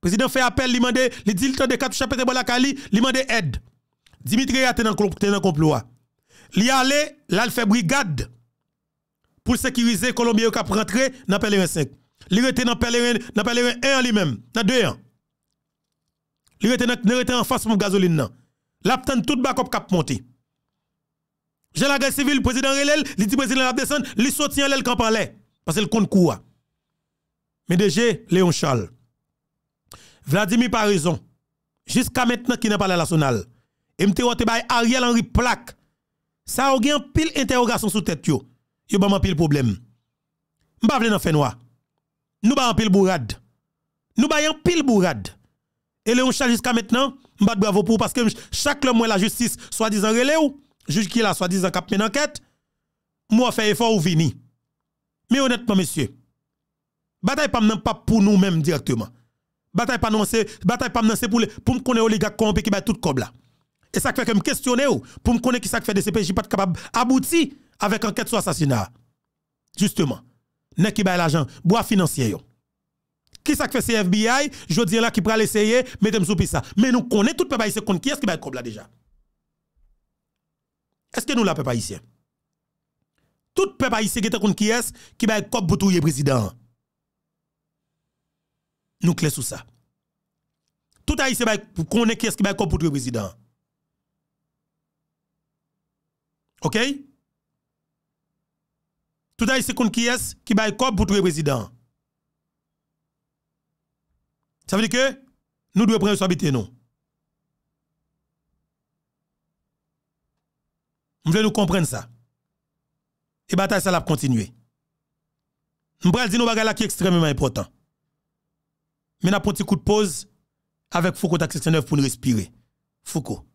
[SPEAKER 1] Président fait appel, il demande, il dit le de Katoucha pété bon la Kali, il demande aide. Dimitri a été dans le complot. Il hein. y là, il fait brigade pour sécuriser colombiens qui a rentré dans Pèlerin 5. Il était dans Pèlerin 1 lui-même, dans 2 ans. Li rete enfas moun gazolin nan. Lap ten tout bakop kap monti. Jalaga civil, prezident re lel, li di prezident ap desen, li soti an lel kan prale, pase l kon kouwa. Me deje, Leon Charles. Vladimir Parizon, jiska metna ki nan pale lasonal, emte wote bay Ariel Henry Plac, sa ou gen pil interogasyon sou tete yo, yo ban man pil problem. Mba vle nan fenwa, nou ban an pil bourad, nou bayan pil bourad, Et Léon Charles jusqu'à maintenant, de bravo pour parce que chaque mois la justice, soi-disant relé ou, juge qui est là, soi-disant cap une enquête, moi fait effort ou vini. Mais honnêtement, messieurs, bataille pas pas pour nous même directement. Bataille pas bataille pas c'est pour pour me connaître les gars qui ba tout comme là. Et ça fait que me questionner pour me connaître qui ça fait des CPJ pas capable abouti avec enquête sur assassinat. Justement, n'est qui ba l'argent, bois financier Ki sak fese FBI, jwè di e la ki pral eseye, metem sou pi sa. Men nou konen tout pe paise koun kyes ki bay kop la deja. Eske nou la pe paise? Tout pe paise gete koun kyes ki bay kop boutou ye prezident. Nou kle sou sa. Tout aise konen kyes ki bay kop boutou ye prezident. Ok? Tout aise koun kyes ki bay kop boutou ye prezident. Ok? Ça veut dire que nous devons prendre responsabilité, non. Nous voulons nous comprendre ça. Et bataille, ça va continuer. Nous devons dire nous qui est extrêmement important. Mais nous avons un petit coup de pause avec Foucault 9 pour nous respirer. Foucault.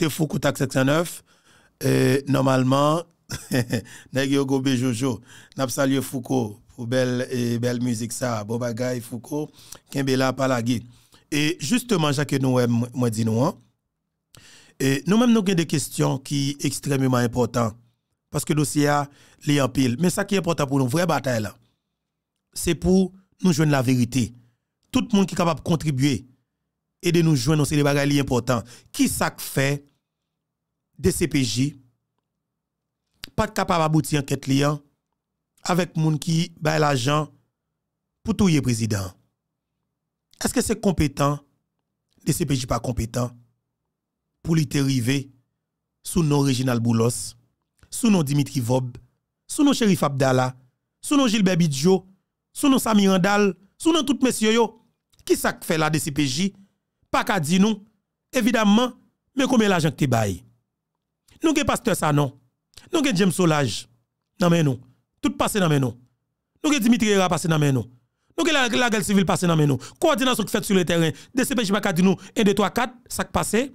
[SPEAKER 1] mettez Foukoutac 709, et normalement, nèg gobe jojo. N'a Foucault pour belle et belle musique ça. Bon bagay Foucault, la palagé. Et justement Jacques Noël, moi dit nous hein. Et nous même nous avons des questions qui sont extrêmement importantes parce que le dossier a en pile. Mais ça qui est important pour nous, vraie bataille c'est pour nous joindre la vérité. Tout le monde qui est capable de contribuer et de nous joindre, c'est qui est important. Qui ça fait DCPJ, pas de capable aboutir enquête liant avec gens qui bail l'argent pour tout le président. Est-ce que c'est compétent? DCPJ pas compétent pour les dériver sous nos Reginald Boulos, sous nos Dimitri Vob, sous nos Chérif Abdallah, sous nos Gilbert Bidjo, sous nos Samir Andal, sous nos les messieurs yo. Qui ça fait la DCPJ? Pas qu'à dire nous, évidemment, mais combien l'argent que tu nous avons pasteur ça non. Nous avons James Solage dans nous. Tout passé dans nous. Nous avons Dimitri Era passé dans nous. Nous avons la, guerre civile passé dans nous. Coordination qui fait sur le terrain. DCPJ pas nous 1 2 3 4 ça passé.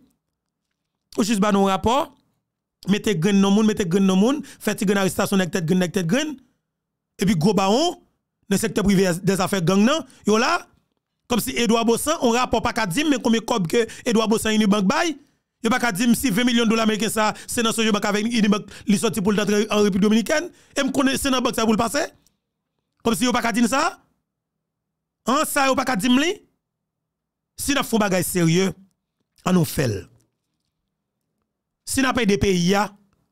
[SPEAKER 1] Ou juste ba nous rapport. Mettez grain dans monde, mettez grain dans monde, faites grain arrestation avec tête grain avec tête grain. Et puis gros baron dans secteur privé des affaires gang nan, yo là comme si Edouard Bossan on rapport pas qu'à dire mais combien cob que Edouard Bossan une banque bail yo pa kadim si 20 milyon dola Ameriken sa, senan soyo baka vek, li soti pou l'datre an repit Dominiken, m konen senan bak sa pou l'pase, kom si yo pa kadim sa, sa yo pa kadim li, si na foun bagay serye, an ou fel, si na paye de peyi ya,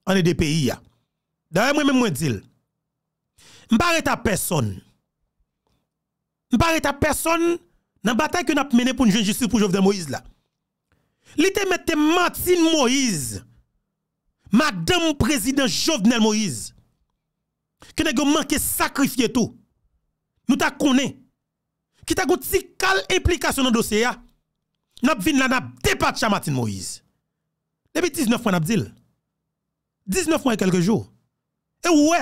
[SPEAKER 1] an e de peyi ya, dawe mwen mwen mwen dil, m pare ta person, m pare ta person, nan batay ki yo nap mene pou njen jistri pou jov de Moïse la, Li te mette Martine Moïse, Madame Président Jovenel Moïse, ki ne ge manke sakrifye tou, nou ta konen, ki ta gouti kal implikasyon nan dosye ya, nan ap vin nan ap depat chan Martine Moïse. Ne bi 19 mwen ap dil. 19 mwen e kelke jou. E wè,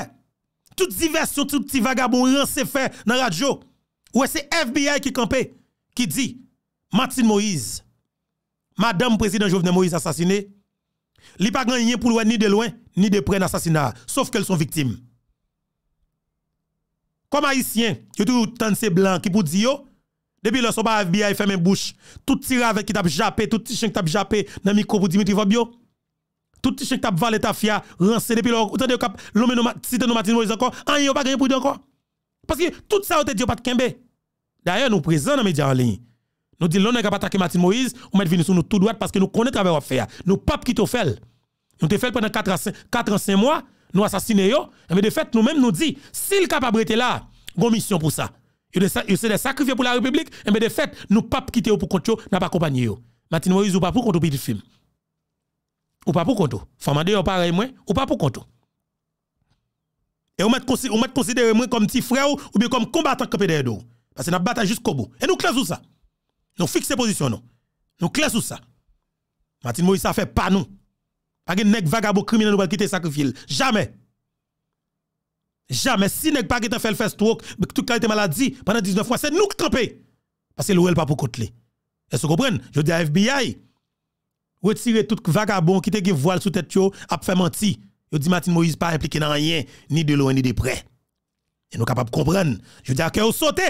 [SPEAKER 1] tout divers yon tout ti vagabo ran se fè nan radyo, wè se FBI ki kampe, ki di Martine Moïse, Madame président Jovenel Moïse assassiné, li pas gagné pour loin ni de loin ni de près d'assassinat, sauf qu'elles sont victimes. Comme haïtien, a toujours tant ces blancs qui di dire depuis le sont pas FBI ferment bouche, tout tira avec qui tape jappé, tout chien qui t'a jappé dans micro pour Dimitri Fabio. Tout chien qui t'a valé fia, rancé depuis leur autant de cap, l'homme no cité no Moïse encore, an pas gagné pour encore. Parce que tout ça on te dit pas de kembe. D'ailleurs nous présents dans médias en ligne. Nous disons, l'on n'est pas attaqué Martin Moïse, on met venir sur nous tout droit parce que nous connaissons le travail faire. Nous papes qui te fait. Nous te fait pendant 4 ans, 5 mois, nous assassiner Mais de fait, nous-mêmes nous disons, s'il est capable de là, une mission pour ça. il s'est sacrifié pour la République, mais de fait, nous papes quitter pour compte, n'a pas accompagné. Martin Moïse, ou pas pour compte, petit film. Ou pas pour compte. Femme ou pareil, moi, ou pas pour compte. Et on met considérer moi comme petit frère ou bien comme combattant de Parce que nous bataille jusqu'au bout. Et nous classons ça. Nous fixons position, nous. Nous classe sur ça. Martin Moïse, ça fait pas nous. Pas de nèg vagabond criminel qui quitter sacrifier. Jamais. Jamais. Si nèg pas qui fait le fait stroke, toute le maladie, pendant 19 mois, c'est nous qui trompons. Parce que l'OL pas pour côté. Est-ce que vous comprenez? Je dis à FBI, retirer tout vagabond qui te voile sous tête, a faire mentir. Je dis Martin Moïse pas impliqué dans rien, ni de loin, ni de près. Et nous capables de comprendre. Je dis à que vous sautez.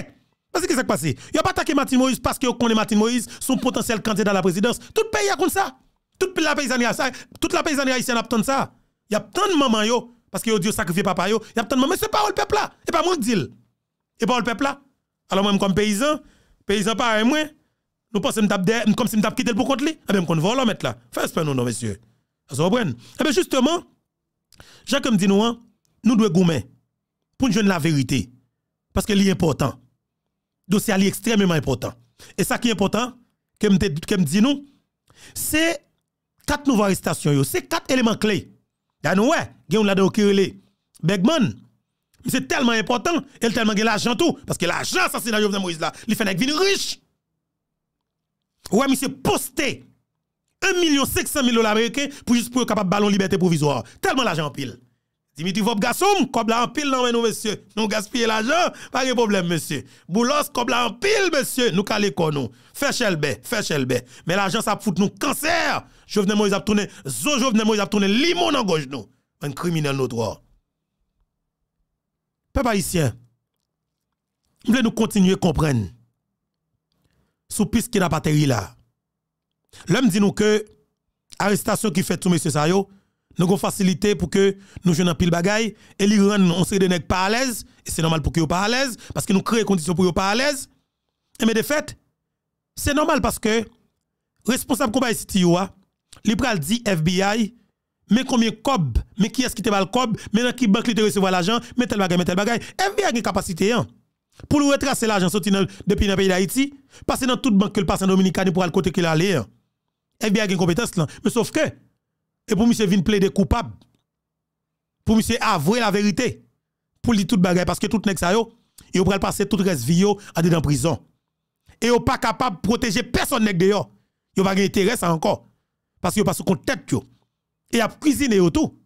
[SPEAKER 1] Parce que ça passe. Il n'y a pas attaqué Martin Moïse parce vous connaît Martin Moïse, son potentiel candidat à la présidence. Tout le pays a comme ça. Tout la paysannerie a ça. Toute la paysannerie haïtienne a tant ça. Il y a tant de mamans yo. Parce que Dieu sacrifie papa yo. Il y a tant de mamans. Mais ce n'est pas le peuple là. Et pas moi qui dis. Et pas le peuple là. Alors moi, comme paysan, paysan pas moins nous pensons comme si nous avons quitté pour contre lui. Et eh bien, qu'on va le mettre là. Faites pas nous, non, messieurs. Vous comprenez? Et eh bien, justement, Jacques comme dit nous, hein, nous devons gommer pour nous la vérité. Parce que c'est important dossier est extrêmement important. Et ça qui est important, que me dit nous, c'est quatre nouvelles arrestations, c'est quatre éléments clés. ouais, il y a un Bergman, c'est tellement important, il tellement de l'argent tout, parce que l'argent, ça c'est Jovenel Moïse là, il fait un riche. Ouais, mais c'est posté 1 500 000 dollars américains pour juste pour capable de ballon liberté provisoire. Tellement l'argent pile. Miti vop gasoum, kob la an pil nan men nou monsye Nou gaspye la jan, pa gen problem monsye Boulos, kob la an pil monsye Nou kale kon nou, fè chèl bè, fè chèl bè Mè la jan sa pfout nou, kansèr Jou vnen mou y ap tounen, zo jou vnen mou y ap tounen Limon nan goj nou, en kriminelle nou drò Pe pa isyen Mwen nou kontinye kompren Sou pis ki nan patèri la Lèm di nou ke Aristasyon ki fè tou monsye sa yo nous avons facilité pour que nous jouions pile bagaille et les rendent on se des pas à l'aise et c'est normal pour qu'ils pas à l'aise parce que nous créons conditions pour qu'ils pas à l'aise mais de fait c'est normal parce que responsable combat ici li pral dit FBI mais combien cob mais qui est-ce qui te va le cob mais dans qui banque li te recevoir l'argent mais tel bagaille mais tel bagaille FBI a une capacité hein, pour nous retracer l'argent sorti depuis le pays d'Haïti passer dans toute banque que le en Dominicani, pour aller côté qu'il allait hein. FBI a une compétence mais sauf que et pour monsieur vin plaider coupable pour monsieur avouer la vérité pour lui toute bagaille parce que tout nèg ça yo yo passé tout toute reste vie à en dans prison et yo pas capable de protéger personne nèg de il yo pas intérêt ça encore parce que parce pas tête yo et a cuisiné yo tout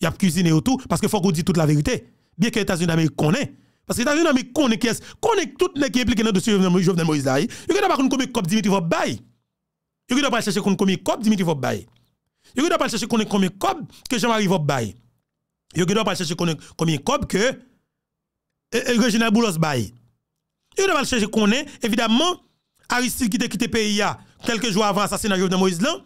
[SPEAKER 1] Il a cuisiné tout parce qu'il faut qu'on dise toute la vérité bien que les États-Unis d'Amérique connaissent parce que les États-Unis d'Amérique connaissent qui tout le qui est impliqué dans le dossier de Jovenel Moïse Il n'y a pas combien de cop Dimitri Vobbaye. il n'y a pas chercher combien de Dimitri Vobbaye. Yo ge do pa l chèche konen komye kob, ke jèman rivop baye. Yo ge do pa l chèche konen komye kob, ke Eugenia e, Boulos baye. Yo ge do pa l chèche konen, evidemment, Aristide ki te kite peyi ya, kelke jou avan asasina yov nan Moïse lan,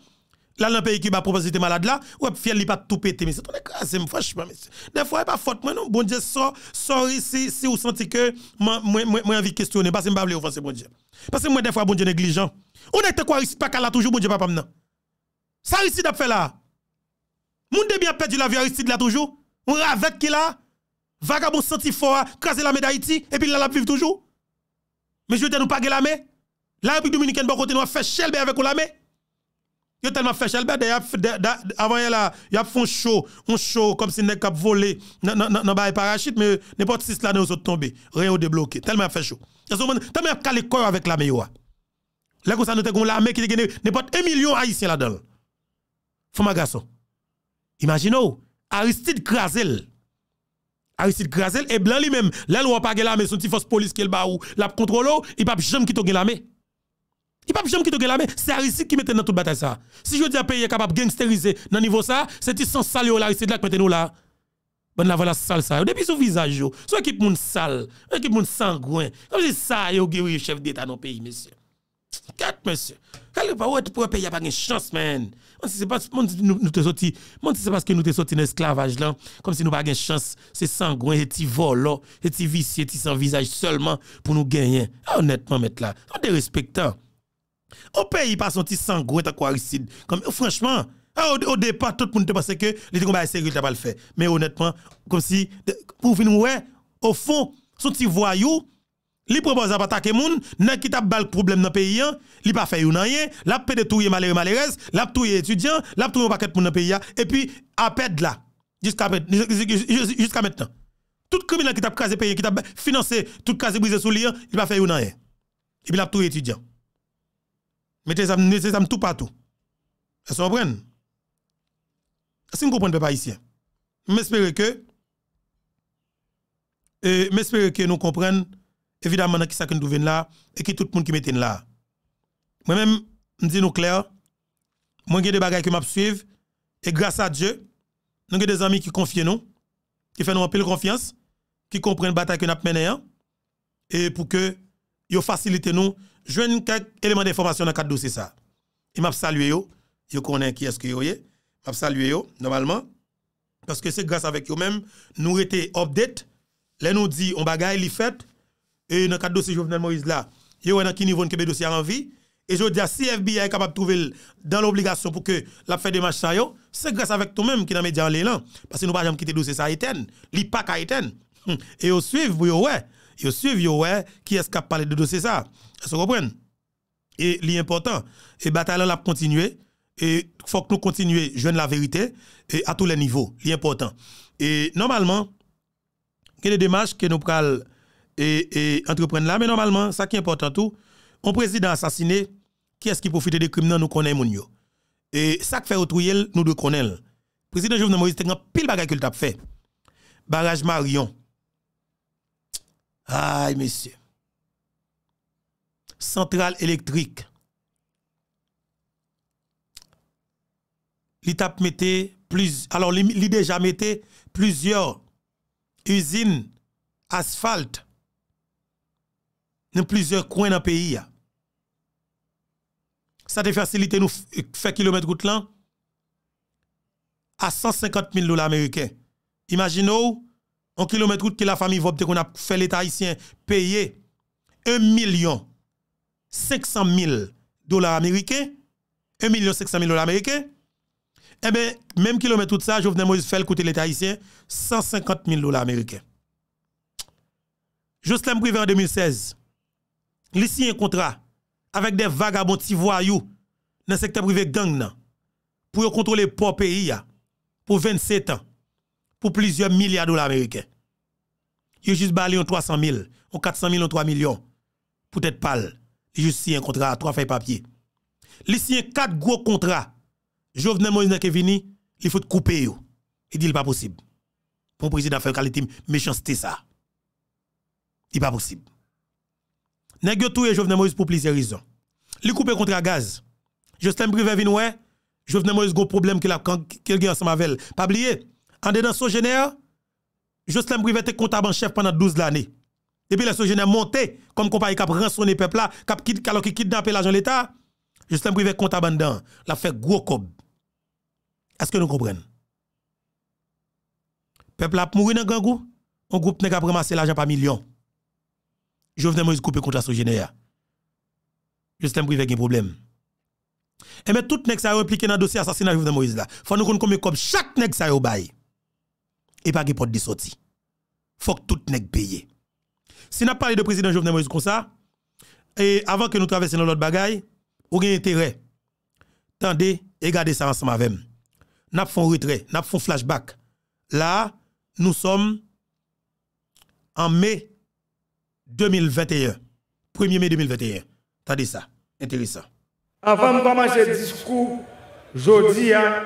[SPEAKER 1] lan nan peyi ki ba proposite malade la, wèp fèl li pa tou pète, mè sè tonè krasè mwen fòchman mè sè. De fwa e pa fòt mè non, bon diè sor, sorri si, si ou santi ke, mwen, mwen, mwen, mwen anvi kestyone, mwen mwen mwen mwen mwen mwen mwen mwen mwen m Sa ristit ap fe la? Moun deby ap pet, yon la vi ristit la toujou? Moun re avet ki la? Vakabon senti fwa, krasi lame da iti, epi lalap viv toujou? Me jwete nou pa ge lame? La repi dominiken bon bakote, nou a fe chelbe avek ou lame? Yon telman fe chelbe, avan yon la, yon ap foun chou, yon chou, kom si nek ap vole, nan baye parachit, me nepot 6 lane ou sou tombe, reyon ou deblouke, telman fe chou. Telman ap kale kou avet lame yon. Lek ou sa note kon lame, ma garçon. Imaginez, Aristide Krasel. Aristide Krasel et blanc lui-même. Là, ou pas la mais son petit force police qui est ou la contrôle, il pas jamais quitter la main. Il pas jamais quitter la main. C'est Aristide qui mette dans toute bataille ça. Si je dis à pays capable gangsteriser dans niveau ça, c'est il sans salé là Aristide là qui mette nous là. Bon la voilà sale ça. Depuis son visage son équipe moun sale, équipe moun sangouin. Comme c'est ça yo chef d'état dans le pays monsieur tête, monsieur. Quelle pas ouais, pour y a pas une chance, man. si c'est pas, nous te sorti, si c'est parce que nous te sorti en esclavage là, comme si nous pas une chance, c'est sangouin, et ti vol et ti vicie, et sans visage seulement pour nous gagner. Ah, honnêtement, mettre là, on dérespectant. Au pays, pas son petit sangouin, t'as quoi, Aristide. Comme, oh, franchement, ah, au, départ, tout le monde pensait que les combats et t'as pas le fait. Mais honnêtement, comme si, pour venir, ouais, au fond, son ils voyou, Li propose à attaquer moun, nan qui tap bal problème dans pays hein. li pas fait rien, l'a pè détruire malheureuse, l'a touye étudiant, l'a touye paquet moun le pays hein. et puis à perdre là jusqu'à jusqu'à maintenant. Tout criminel qui t'a crasé pays qui a financé tout crasé brisé sous lien, hein, il pas fait rien. Et puis l'a touye étudiant. Mettez ça mettez ça tout partout. Est-ce vous comprenez Si vous ne vous comprenez pas ici j'espère que J'espère euh, que nous comprenons évidemment, dans qui ça que nous trouvons là, et qui tout le monde qui mettez là. Moi-même, je dis nous clair, moi j'ai des bagages qui m'a suivent. et grâce à Dieu, nous avons des amis qui confient nous, qui font nous un peu confiance, qui comprennent la bataille que nous avons menée, hein. et pour que nous facilitent nous, donner quelques éléments d'information dans le cadre dossier ça. Et m'a salué yo, yo connais qui est-ce que yo est, m'a salué yo normalement parce que c'est grâce avec yo même nous été update, les nous dit on bagaille li fait et dans le cadre dossier Jovenel Moïse là, il y a un qui niveau qui dossier en vie. Et je dis à si FBI est capable de trouver dans l'obligation pour que la fait des matchs c'est grâce avec toi-même qui dans média en l'élan. Parce que nous ne pouvons pas quitter le dossier ça éteint. il pas qu'à hum. Et vous suivez, vous ouais. Vous suivez, ouais, qui est capable de parler de dossier ça. Est-ce que vous comprenez? Et l'important, et bataille là continuer. Et il faut que nous continuions à jouer la vérité et à tous les niveaux. L'important. Et normalement, il y a des démarches que nous prenons et, et là. Mais normalement, ça qui est important tout, un président assassiné, qui est-ce qui profite des criminels, nous connaissons yo. Et ça qui fait autrui, nous le connaissons. Président Jovenel Moïse, c'est un pile bagage qu'il t'a fait. Barrage Marion. Aïe, monsieur Centrale électrique. Il mettait plus, alors l'idée déjà mettait plusieurs usines asphalte dans plusieurs coins dans le pays. Ça te facilite nous faire kilomètre route là à 150 000 dollars américains. Imaginez, oh, un kilomètre route que la famille Vob qu'on a fait l'État haïtien payer 1 million 500 000 dollars américains. 1 million 500 000 dollars américains. Eh bien, même kilomètre route ça, Jovenel Moïse fait le coûter l'État haïtien 150 000 dollars américains. Juste Privé en 2016, li signé un contrat avec des vagabonds tivoyaux voyous dans le secteur privé gang pour contrôler le pays pour 27 ans pour plusieurs milliards de dollars américains. Yo juste balé en 300 000, en 400 000, en 3 millions. pour être pas. Juste signé un contrat, trois feuilles papier. Li ont quatre gros contrats. Jovenel Moïse Kevini, il faut couper Il dit pas possible. Pour le président faire qualité méchanceté ça. Il pas possible. Nè gyo touye jow vnen mou yuz pou plizierizan. Li koupe kontra gaz. Jow slèm prive vin wè, jow vnen mou yuz go problem ke lak an, ke lge an sa mavel. Pa bliye, an de dan sou jenè a, jow slèm prive te konta ban chèf panan 12 l'anè. E pi la sou jenè a monte, kom kompa yi kap ran soni pepla, kap kalon ki kit nan pel ajan l'Etat. Jow slèm prive konta ban dan, la fèk gwo kob. Aske nou kompren? Pepla ap mou yi nan gangou, an goup nè kap remase l'ajan pa milyon. Jovenel Moïse coupé contre la Juste Justin Privé a un problème. Et eh mais tout qui ça impliqué dans le dossier assassinat Jovenel Moïse là. Faut nous connaître comme chaque nèg ça bail. Et pas de porte de sortie. Faut que tout nèg paye. Si n'a parlé de président Jovenel Moïse comme ça et avant que nous traversions l'autre bagaille, aucun intérêt. Tendez et ça ensemble avec nous. fait un retrait, fait un flashback. Là, nous sommes en mai 2021. 1er mai 2021. dit ça. Intéressant.
[SPEAKER 2] Avant de commencer le discours,
[SPEAKER 1] je dis, hein,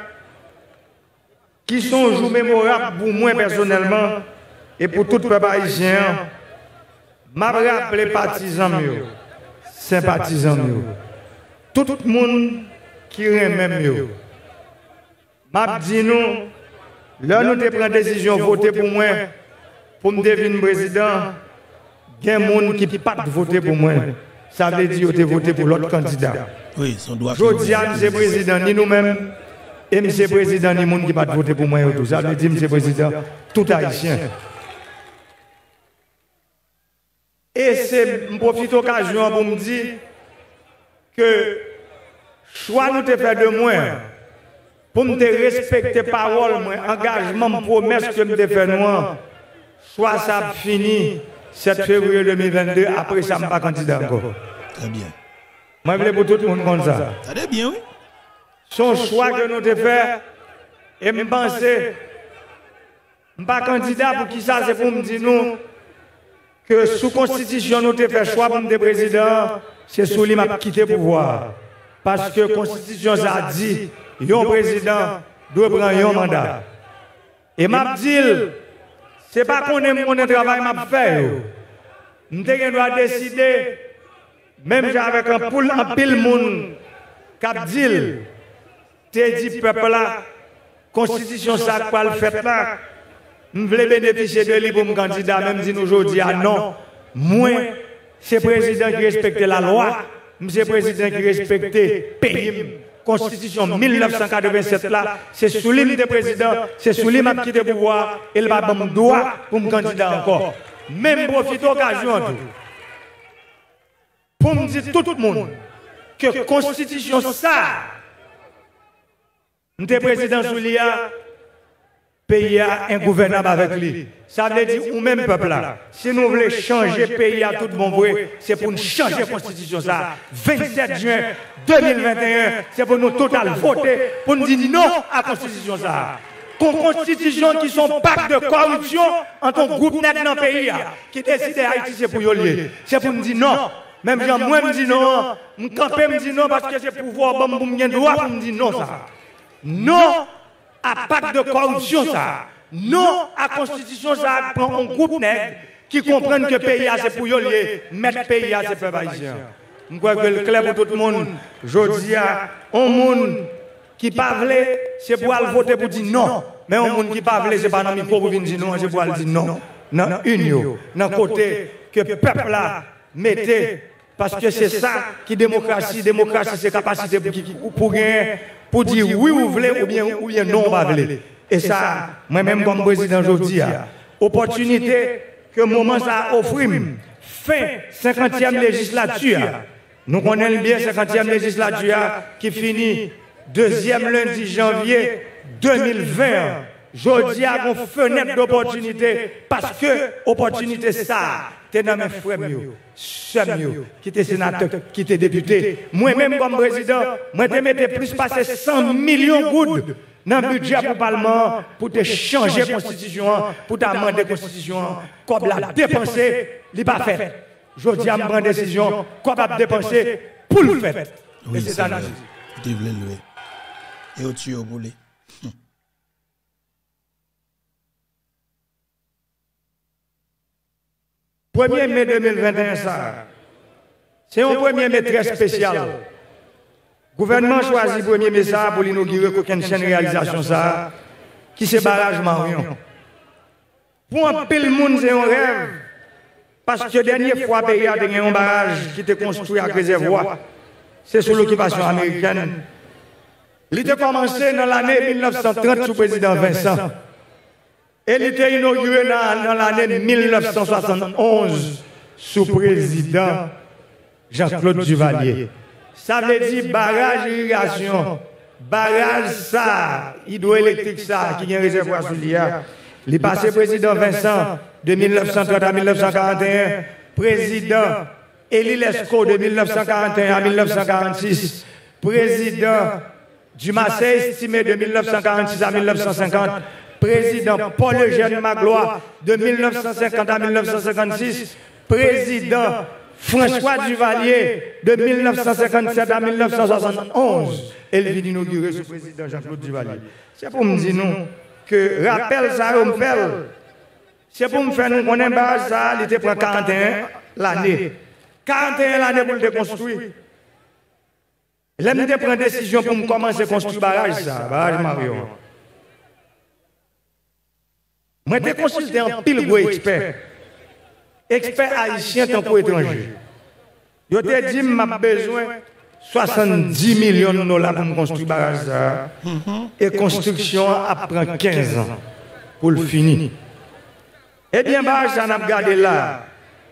[SPEAKER 2] qui sont jours mémorables pour moi personnellement et pour tout peuple haïtien, rappelle les partisans mieux, sympathisants mieux, tout le monde qui aime mieux. Je dis nous, là nous avons pris décision voter pour moi, pour me devenir
[SPEAKER 1] président
[SPEAKER 2] il y a des gens qui ne pas voter pour moi. Ça veut dire qu'ils ont voté pour l'autre candidat.
[SPEAKER 1] Oui, son doit Je dis à M. le Président,
[SPEAKER 2] ni nous-mêmes, et M. le Président, ni monde qui pas voter pour moi. Ça veut dire, M. le Président, tout haïtien. Et c'est, je profite occasion pour me dire que soit nous te fait de moins pour me respecter parole, engagement, promesse que me fait nous. Soit ça finit. 7 février 2022, après ça, je ne suis pas candidat encore. Très bien. Moi, je voulais pour tout le monde comme ça. Très bien, oui. Son choix que nous avons fait, et pense que je ne suis pas candidat pour qui ça, c'est pour me dire nous, que sous constitution, nous avons fait choix pour me président, c'est sous lui m'a quitté le pouvoir. Parce que la constitution a dit, un président doit prendre un mandat. Et m'a dit, ce n'est pas qu'on aime mon travail, m'a fait. Nous devons décider, même avec un poule en pile monde, cap dit, t'es dit peuple la constitution ça quoi le fait là, nous voulons bénéficier de lui pour candidat, même si nous aujourd'hui, ah non, moi, c'est président qui respecte la loi, le président qui respecte le pays. Constitution 1987 là, c'est sous l'île des présidents, c'est sous l'île qui pouvoir, et le pas droit pour me candidat encore. Même profiter d'occasion pour me dire tout le monde que Constitution ça, nous président sous l'IA, pays a ingouvernable avec lui. Ça veut dire, ou même peuple là, si nous voulons changer pays à tout bon vrai, c'est pour nous changer la constitution ça. 27 juin 2021, c'est pour nous total voter, pour nous dire non à la constitution ça. Qu'on constitution qui sont pacte de corruption en tant que groupe net dans le pays qui décide Haïti c'est pour y C'est pour nous dire non. Même si moi me dis non, je me dis non parce que c'est pouvoir, je me dis non, ça. Non à pacte de corruption, ça. Non à constitution, ça prend un groupe nègre qui comprennent que pays c'est pour eux, mettre pays c'est peuple haïtien. Je crois que le clair pour tout le monde, je dis à un monde qui parle, c'est pour aller voter pour dire non. Mais un monde qui parle, c'est pas un micro pour dire non, c'est pour aller dire non. dans union, dans côté que le peuple là mettez, parce que c'est ça qui démocratie, démocratie c'est capacité pour gagner pour dire oui ou voulez ou bien ou bien non Et ça, moi-même comme président aujourd'hui, opportunité que moment ça offre fin 50e législature.
[SPEAKER 3] Nous connaissons bien 50e législature qui finit deuxième lundi janvier
[SPEAKER 2] 2020. Jodi a une fenêtre d'opportunité parce que opportunité ça frères mieux, frère, mieux qui était sénateur, qui était député. Moi-même, comme président, moi, t'ai mis plus passer 100 millions de gouttes dans le budget pour le Parlement pour te changer la Constitution, pour t'amender la Constitution, comme la dépenser, il n'est pas fait. Je dis à ma décision, comme la dépenser, pour le faire.
[SPEAKER 1] Et c'est ça, nous Et au-dessus, au
[SPEAKER 2] 1er mai 2021, ça, c'est un premier mai très spécial. Gouvernement choisi premier mai ça pour inaugurer une chaîne réalisation ça, qui c'est barrage Marion. Pour un pile monde, c'est un rêve.
[SPEAKER 3] Parce que la dernière fois, le pays a gagné un barrage qui était construit à réservoir. C'est sous l'occupation américaine.
[SPEAKER 2] Il a commencé dans l'année 1930 sous le président Vincent. Elle était inaugurée dans, l'année 1971 sous président Jean-Claude Duvalier. Ça veut dire barrage irrigation, barrage ça, hydroélectrique ça, qui est réservoir sous l'IA. Les passés président Vincent de 1930 à 1941, président Elie Lescaut de 1941 à 1946, président du Marseille estimé de 1946 à 1950, président Paul Eugène Magloire de 1950 à 1956, président François Duvalier de 1957 à 1971, et il vient inaugurer ce président Jean-Claude Duvalier. C'est pour me dire non, que rappel ça c'est pour me faire nous connaître ça, il était pour 41 l'année. 41 l'année pour le construire. Là, je une décision pour me commencer à construire barrage, ça, barrage Marion. Moi, suis consulté en pile gros experts, experts haïtien, tant qu'étrangers. Je te dit, m'a besoin 70 hein. eh eh millions de dollars pour construire Baraza. Et construction après 15 ans pour le finir. Eh bien, j'en n'a gardé là.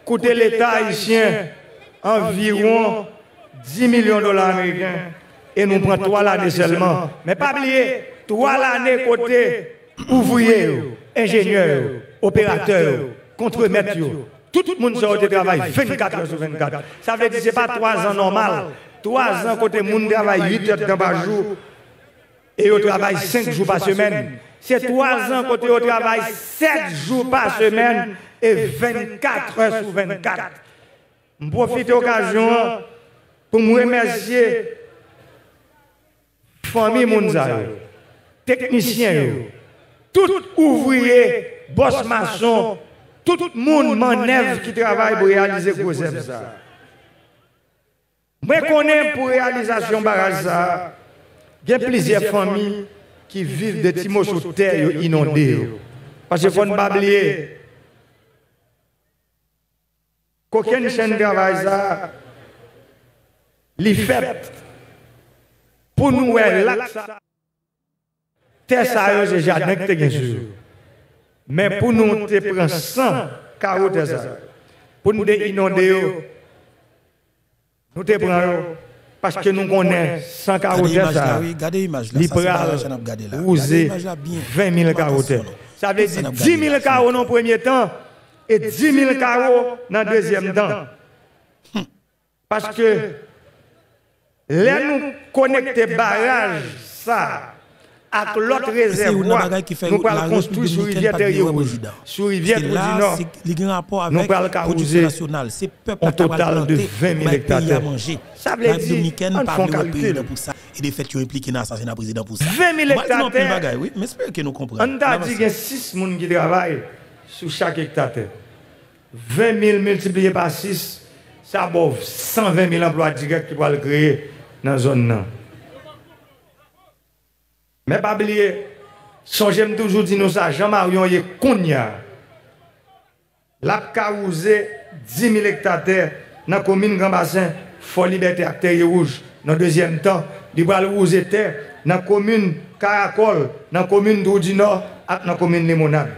[SPEAKER 2] côté l'État haïtien environ 10 millions de dollars américains. Et nous prenons trois l'année seulement. Mais pas oublier, trois années côté ouvrier ingénieurs, opérateurs, contre-maîtres, tout le monde travaille travail 24 heures sur 24. Ça veut dire que ce n'est pas 3 ans normal. 3 ans, le monde travaille 8 heures par jour et au travail 5 jours par semaine. C'est 3 ans, quand on travaille 7 jours par semaine et 24 heures sur 24. Je profite de l'occasion pour me remercier famille Mounzaï, technicien, tout ouvrier, boss maçon, tout le monde manœuvre qui travaille pour réaliser le ça. Je connais pour réalisation barrage ça, il y a plusieurs familles qui vivent de petits sur terre inondées, Parce qu'il faut ne pas oublier. Qu'aucune chaîne de travail fait pour nous, là, mais pour nous, te Jesus. mais pour pour te pranção, 100 carottes pour Pour ter inonder, nous te parce que nous connaissons 100 carottes. Regardez l'image là. 20 000 carottes. Ça veut dire 10 000 carottes dans le premier temps et 10 000 carottes dans le deuxième temps. Parce que
[SPEAKER 3] là, nous
[SPEAKER 2] connectons barrage ça avec ah, l'autre réservoir, nous allons construire sur rivière Terrier Rouge, sur rivière du Nord. C'est rapport
[SPEAKER 3] avec la C'est peuple qui total de 20 000 hectares. Ça veut
[SPEAKER 1] dire qu'on fait un ça Et de fait, tu impliqué dans l'assassinat président pour ça. 20 000 hectares. Oui, mais j'espère que nous comprenons. On a dit qu'il y a 6
[SPEAKER 2] personnes qui travaillent sur chaque hectare. 20 000 multiplié par 6, ça vaut 120 000 emplois directs qui vont créer dans la zone. Mè pab liye, son jem toujou di nou sa jan Marouyon ye kounyar. Lap ka wouze 10.000 hektater nan komine Grand Basin, Fon Liberté Akter Ye Rouj, nan deuxième temps, di wale wouze ter nan komine Karakol, nan komine Droudi Nord, at nan komine Limonade.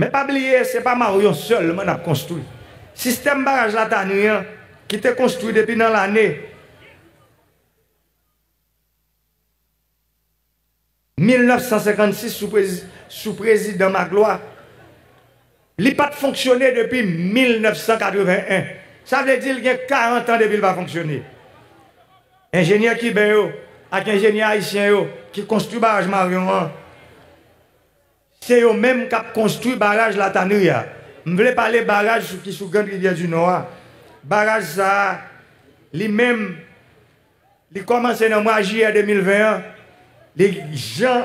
[SPEAKER 2] Mè pab liye, se pa Marouyon seul men ap konstou. Sistem baraj la tanouyen ki te konstou depi nan l'anè, 1956 sous, président, sous président Magloire. Il pas fonctionné depuis 1981. Ça veut dire qu'il y a 40 ans depuis il pas fonctionné. Ingénieur qui ben avec ingénieur haïtien qui construit barrage Marion. C'est eux même qui ont construit barrage la Tanoua. Je voulais parler barrage qui est sous Grande Rivière du Nord. Barrage ça, lui-même, il commencé dans le mois juillet 2021 les gens,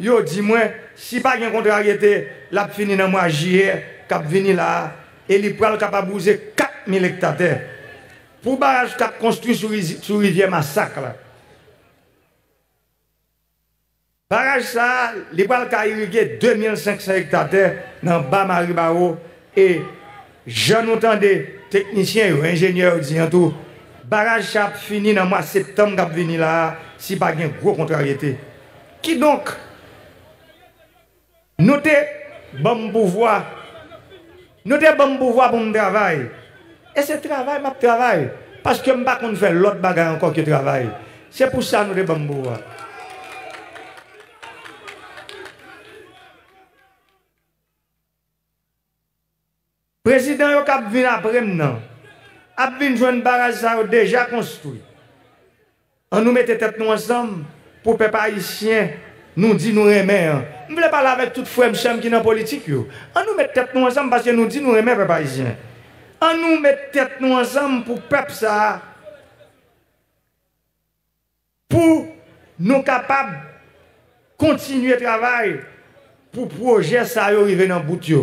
[SPEAKER 2] yo dit moi, si pas de contrariété, la fini dans mois juillet, cap vini là, et il pral capable 4 4000 hectares. Pour barrage cap construit sur sur rivière massacre le Barrage ça, il pral ca irriguer 2500 hectares dans bas Maribao et j'en entendais techniciens ou ingénieurs ingénieurs disent tout barrage ça fini dans mois septembre cap vini là, si pas de gros contrariété. Qui donc nous Notez bon pouvoir. nous bon pouvoir pour mon travail. Et ce travail, ma travail, Parce que nous ne pas faire l'autre bagarre encore qui travail. C'est pour ça que nous sommes. bon pouvoir. Président yo kap venir après maintenant. a venir joindre barrage déjà construit. On nous mettait tête nous ensemble pour les haïtien nous dit nous remer. Je hein. ne veux pas avec tout frère qui est dans la politique. On nous met tête nous ensemble parce que nous dit nous remer, les haïtien. On nous met tête nous ensemble pour peuple ça. Pour nous capables de continuer le travail pour projet ça arriver dans le bout. Je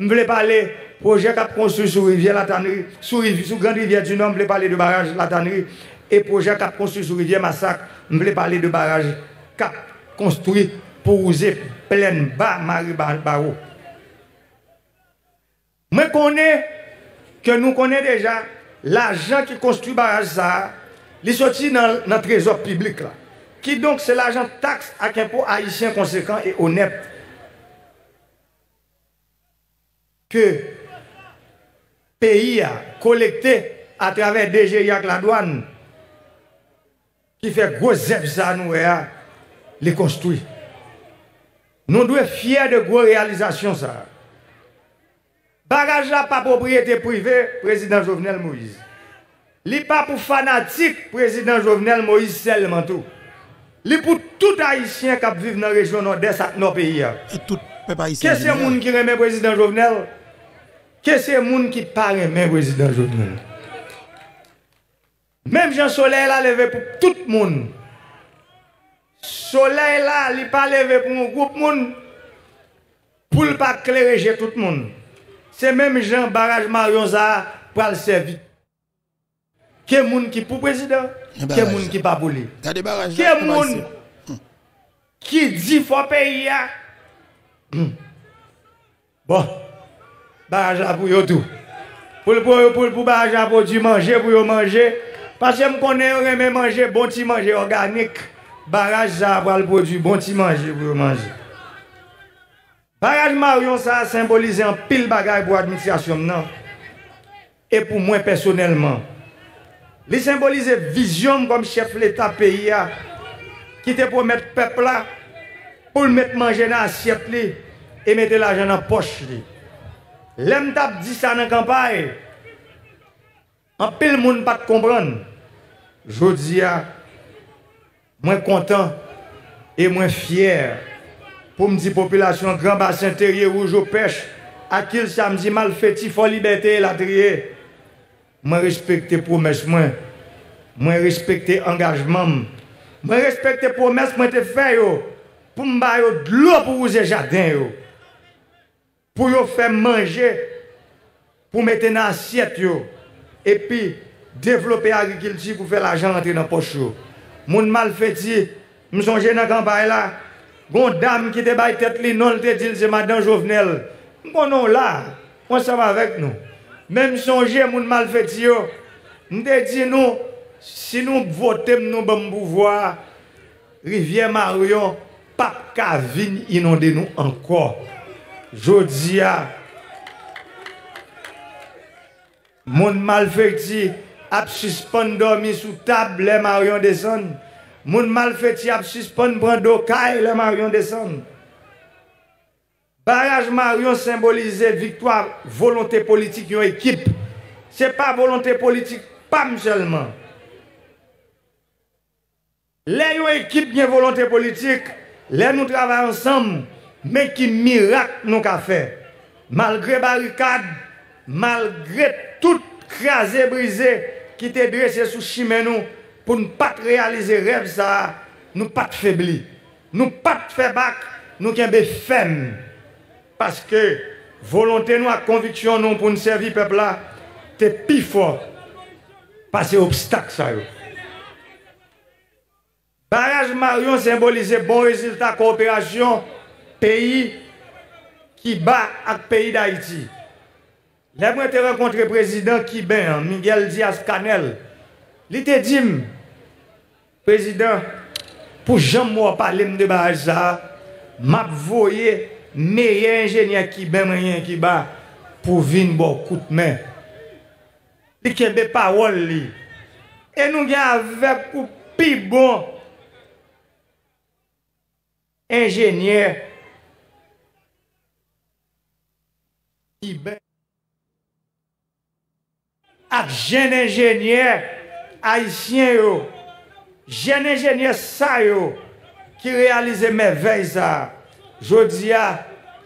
[SPEAKER 2] ne veux pas parler projet qui a construit sur rivière la tannerie, sur, la grande rivière du Nord, je ne veux parler de barrage la tannerie, et projet qui a construit sur rivière Massacre. Je voulais parler de barrage qui construit pour user plein bas Marie Mais Je connais que nous connaissons déjà l'argent qui construit barrage ça, il sorti dans le trésor public Qui donc c'est l'argent taxe à impôt haïtien conséquent et honnête. Que pays a collecté à travers DGIAC la douane qui fait gros ça nous eh, ah, les construit. Nous devons être fiers de gros réalisations ça. Bagage là pas propriété privée, président Jovenel Moïse. Li pas pour fanatique, président Jovenel Moïse seulement tout. Li pour tout haïtien qui vivent dans la région nord-est de nos pays. Ah. Et tout peuple haïtien. Qu'est-ce que monde hein? qui remet président Jovenel Qu'est-ce que monde qui parle remet président Jovenel Mèm jan soley la leve pou tout moun Soley la li pa leve pou moun goup moun Poul pa klerije tout moun Se mèm jan baraj Mario Zaha Pwa lsevi Ke moun ki pou prezident Ke moun ki pa pou li Ke moun Ki di fò peyi ya hmm. Bon Baraj la pou yo tou Poul pou yo pou baraj la pou di manje Poul pou yo manje Mas jèm konè yon remè manje, bon ti manje organik, baraj zavre al bodu, bon ti manje, bon ti manje. Baraj maryon sa simbolize an pil bagaj gwa admisyasyon nan, e pou non? mwen personelman. Li simbolize vizyonm kom chef leta peyi ya, ki te pou met pepla, pou l met manje nan asyet li, e mette la jen nan poch li. Lem tap disa nan kampay, an pil moun pat kombran, Jodia, moins content et moins fier pour me dire population grand bassin terrier où je pêche à qui le samedi mal fait faut liberté la trier moi pour promesse moi moi respecté engagement moi respecté promesse moi te fait yo pour me ba de l'eau pour vous jardin yo pour yo faire manger pour mettre dans assiette et puis Devlopè agrikilti pou fè la jantè nan pochou. Moun mal fèti, msongè nan kampaè la, goun dam ki te bay tèt li non te dil se madan jovenel. Goun nou la, kon sa va vek nou. Mè msongè moun mal fèti yo, mde di nou, si nou bvote mnou bèm bon bvouvoa, Rivière-Marouillon, pa kavin inonde nou anko. Jodi ya, moun mal fèti yo, ap sispon do mi sou tab, le maryon desan. Moun mal feti ap sispon brando kay, le maryon desan. Baraj maryon simbolize viktoar volonté politik yon ekip. Se pa volonté politik, pam chelman. Le yon ekip yon volonté politik, le nou travay ansam, me ki mirak nou ka fe. Malgre barikad, malgre tout krasé, brisé, ki te bre se sou shimen nou pou nou pat realize rev sa a, nou pat febli. Nou pat febak, nou kenbe fem. Paske, volante nou ak konviksyon nou pou nou servi pepla, te pi fwa. Paske obstak sa yo. Baraj Marion sembolize bon rezultat kooperasyon peyi ki bak ak peyi da iti. Lè mwen te renkontre prezident ki ben, Miguel Díaz-Canel. Li te dim, prezident, pou janm wapalem de ba a zah, map voye meyen jenye ki ben, menyen ki ba, pou vin bo kout men. Li kebe parol li. E nou gen avèk ou pi bon jenye ki ben. ak jen enjenye a isyen yo, jen enjenye sa yo, ki realize me vey sa, jodi ya,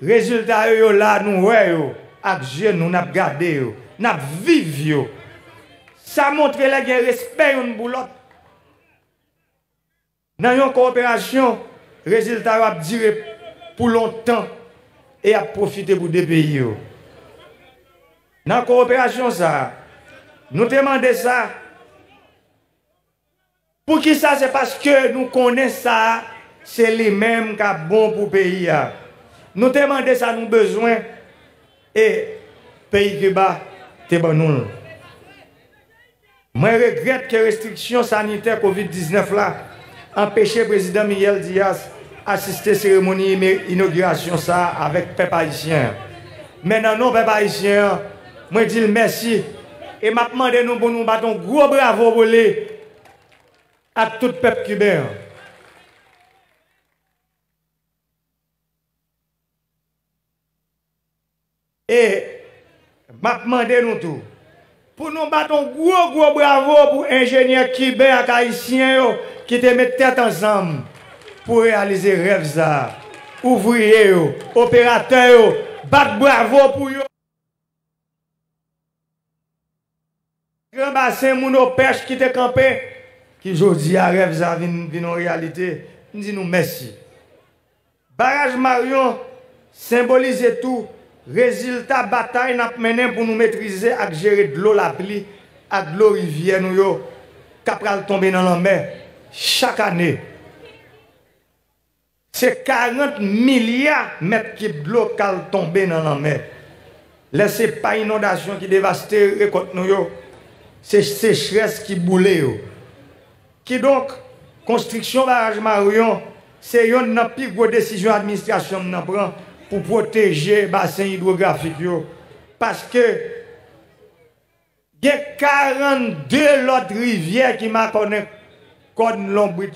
[SPEAKER 2] rezulta yo la nou we yo, ak jen nou nap gade yo, nap viv yo, sa montre la gen respeyo nou bou lot, nan yon kooperasyon, rezulta yo ap dire pou lon tan, e ap profite pou de pe yo, nan kooperasyon sa, Nous demandons ça. Pour qui ça C'est parce que nous connaissons ça. C'est les mêmes qui est bon pour le pays. Hein. Nous demandons ça, nous besoin. Et pays Cuba, c'est bon nous. Je regrette que les restrictions sanitaires COVID-19 là le président Miguel Diaz assister à la cérémonie d'inauguration ça avec les peuple haïtien. Maintenant, non, peuple haïtien, je dis merci E map mande nou pou bon nou baton gwo bravo pou li atout pep kibe yo. E map mande nou tou pou nou baton gwo gwo bravo pou enjenyen kibe a ka isyen yo ki te metet ansam pou realize revza, ouvriye yo, operatay yo, bat bravo pou yo. Grand bassin, moun pêche qui te campé, qui jodi a rêve, ça vient en réalité. nous nous merci. Barrage Marion symbolise tout. Résultat bataille n'a mené pour nous maîtriser et gérer de l'eau la pluie à de l'eau rivière nous yo capral tomber dans la mer chaque année. C'est 40 milliards de mètres cubes de l'eau qui tombée dans la mer. Laissez pas inondation qui dévaste récolte nous yo c'est sécheresse qui boule. Qui donc, construction barrage Marion, c'est une des plus grosses décisions de l'administration pour protéger le bassin hydrographique. Parce que il y a 42 autres rivières qui m'acconnent comme avec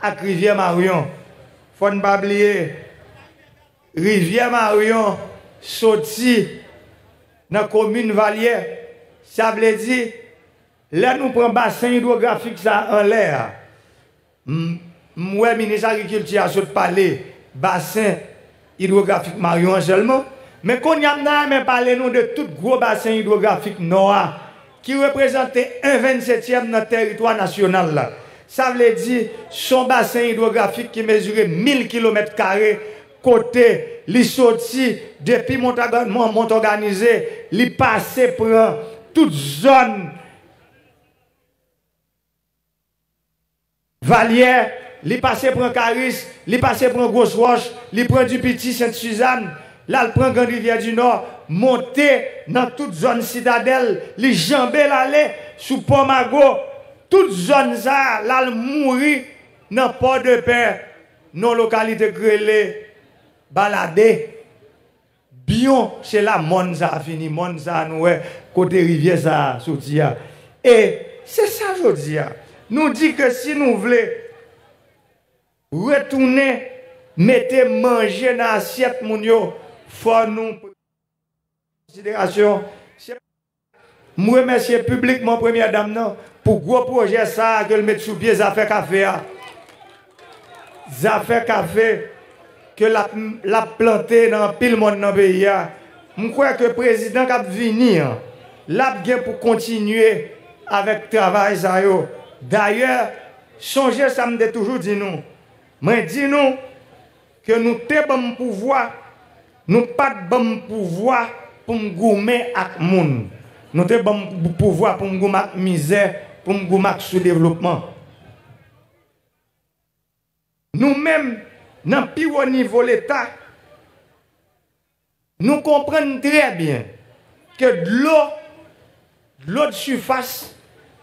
[SPEAKER 2] à rivière Marion. Il ne pas oublier, rivière Marion sortie dans la commune Valière, Ça veut dire Là, nous prenons bassin hydrographique ça en l'air. Moi, ministre de l'Agriculture, je parler bassin hydrographique Marion seulement. Mais quand nous avons parlé nous de tout gros bassin hydrographique noir qui représentait un 27e dans territoire national. Là. Ça veut dire son bassin hydrographique qui mesurait 1000 km côté li sorti depuis mont organisé, li passé pour toute zone Valier, li pase pran Karis, li pase pran Grosse Roche, li pre du Petit Saint-Suzanne, lal pran Grand Rivière du Nord, monté nan tout zone citadel, li jambé lalé sou Pomago, tout zone za, lal mouri nan Port-de-Père, nan lokalite Grelle, balade, biyon, chè la Monza a fini, Monza anouè, kote Rivière za, soudzi ya. E, sè sa joudzi ya. nous dit que si nous voulons retourner, mettre manger dans l'assiette, il faut nous considération. Je remercie publiquement Première Dame non, pour gros projet ça que le mettre sous pied, ça fait café. Hein. Ça café que la, la planté dans pile monde dans le pays. Hein. Je crois que le président qui il venir, là, pour continuer avec le travail. Ça, D'ailleurs, songez ça me toujours dit nous. Mais dis nous que nous avons bon pouvoir, nous pas de pouvoir pour nous gommer avec monde. Nous avons bon pouvoir pour nous gommer misère, pour nous gommer sous-développement. Nous-mêmes, dans le pire niveau de l'État, nous comprenons très bien que de l'eau, de l'eau de surface,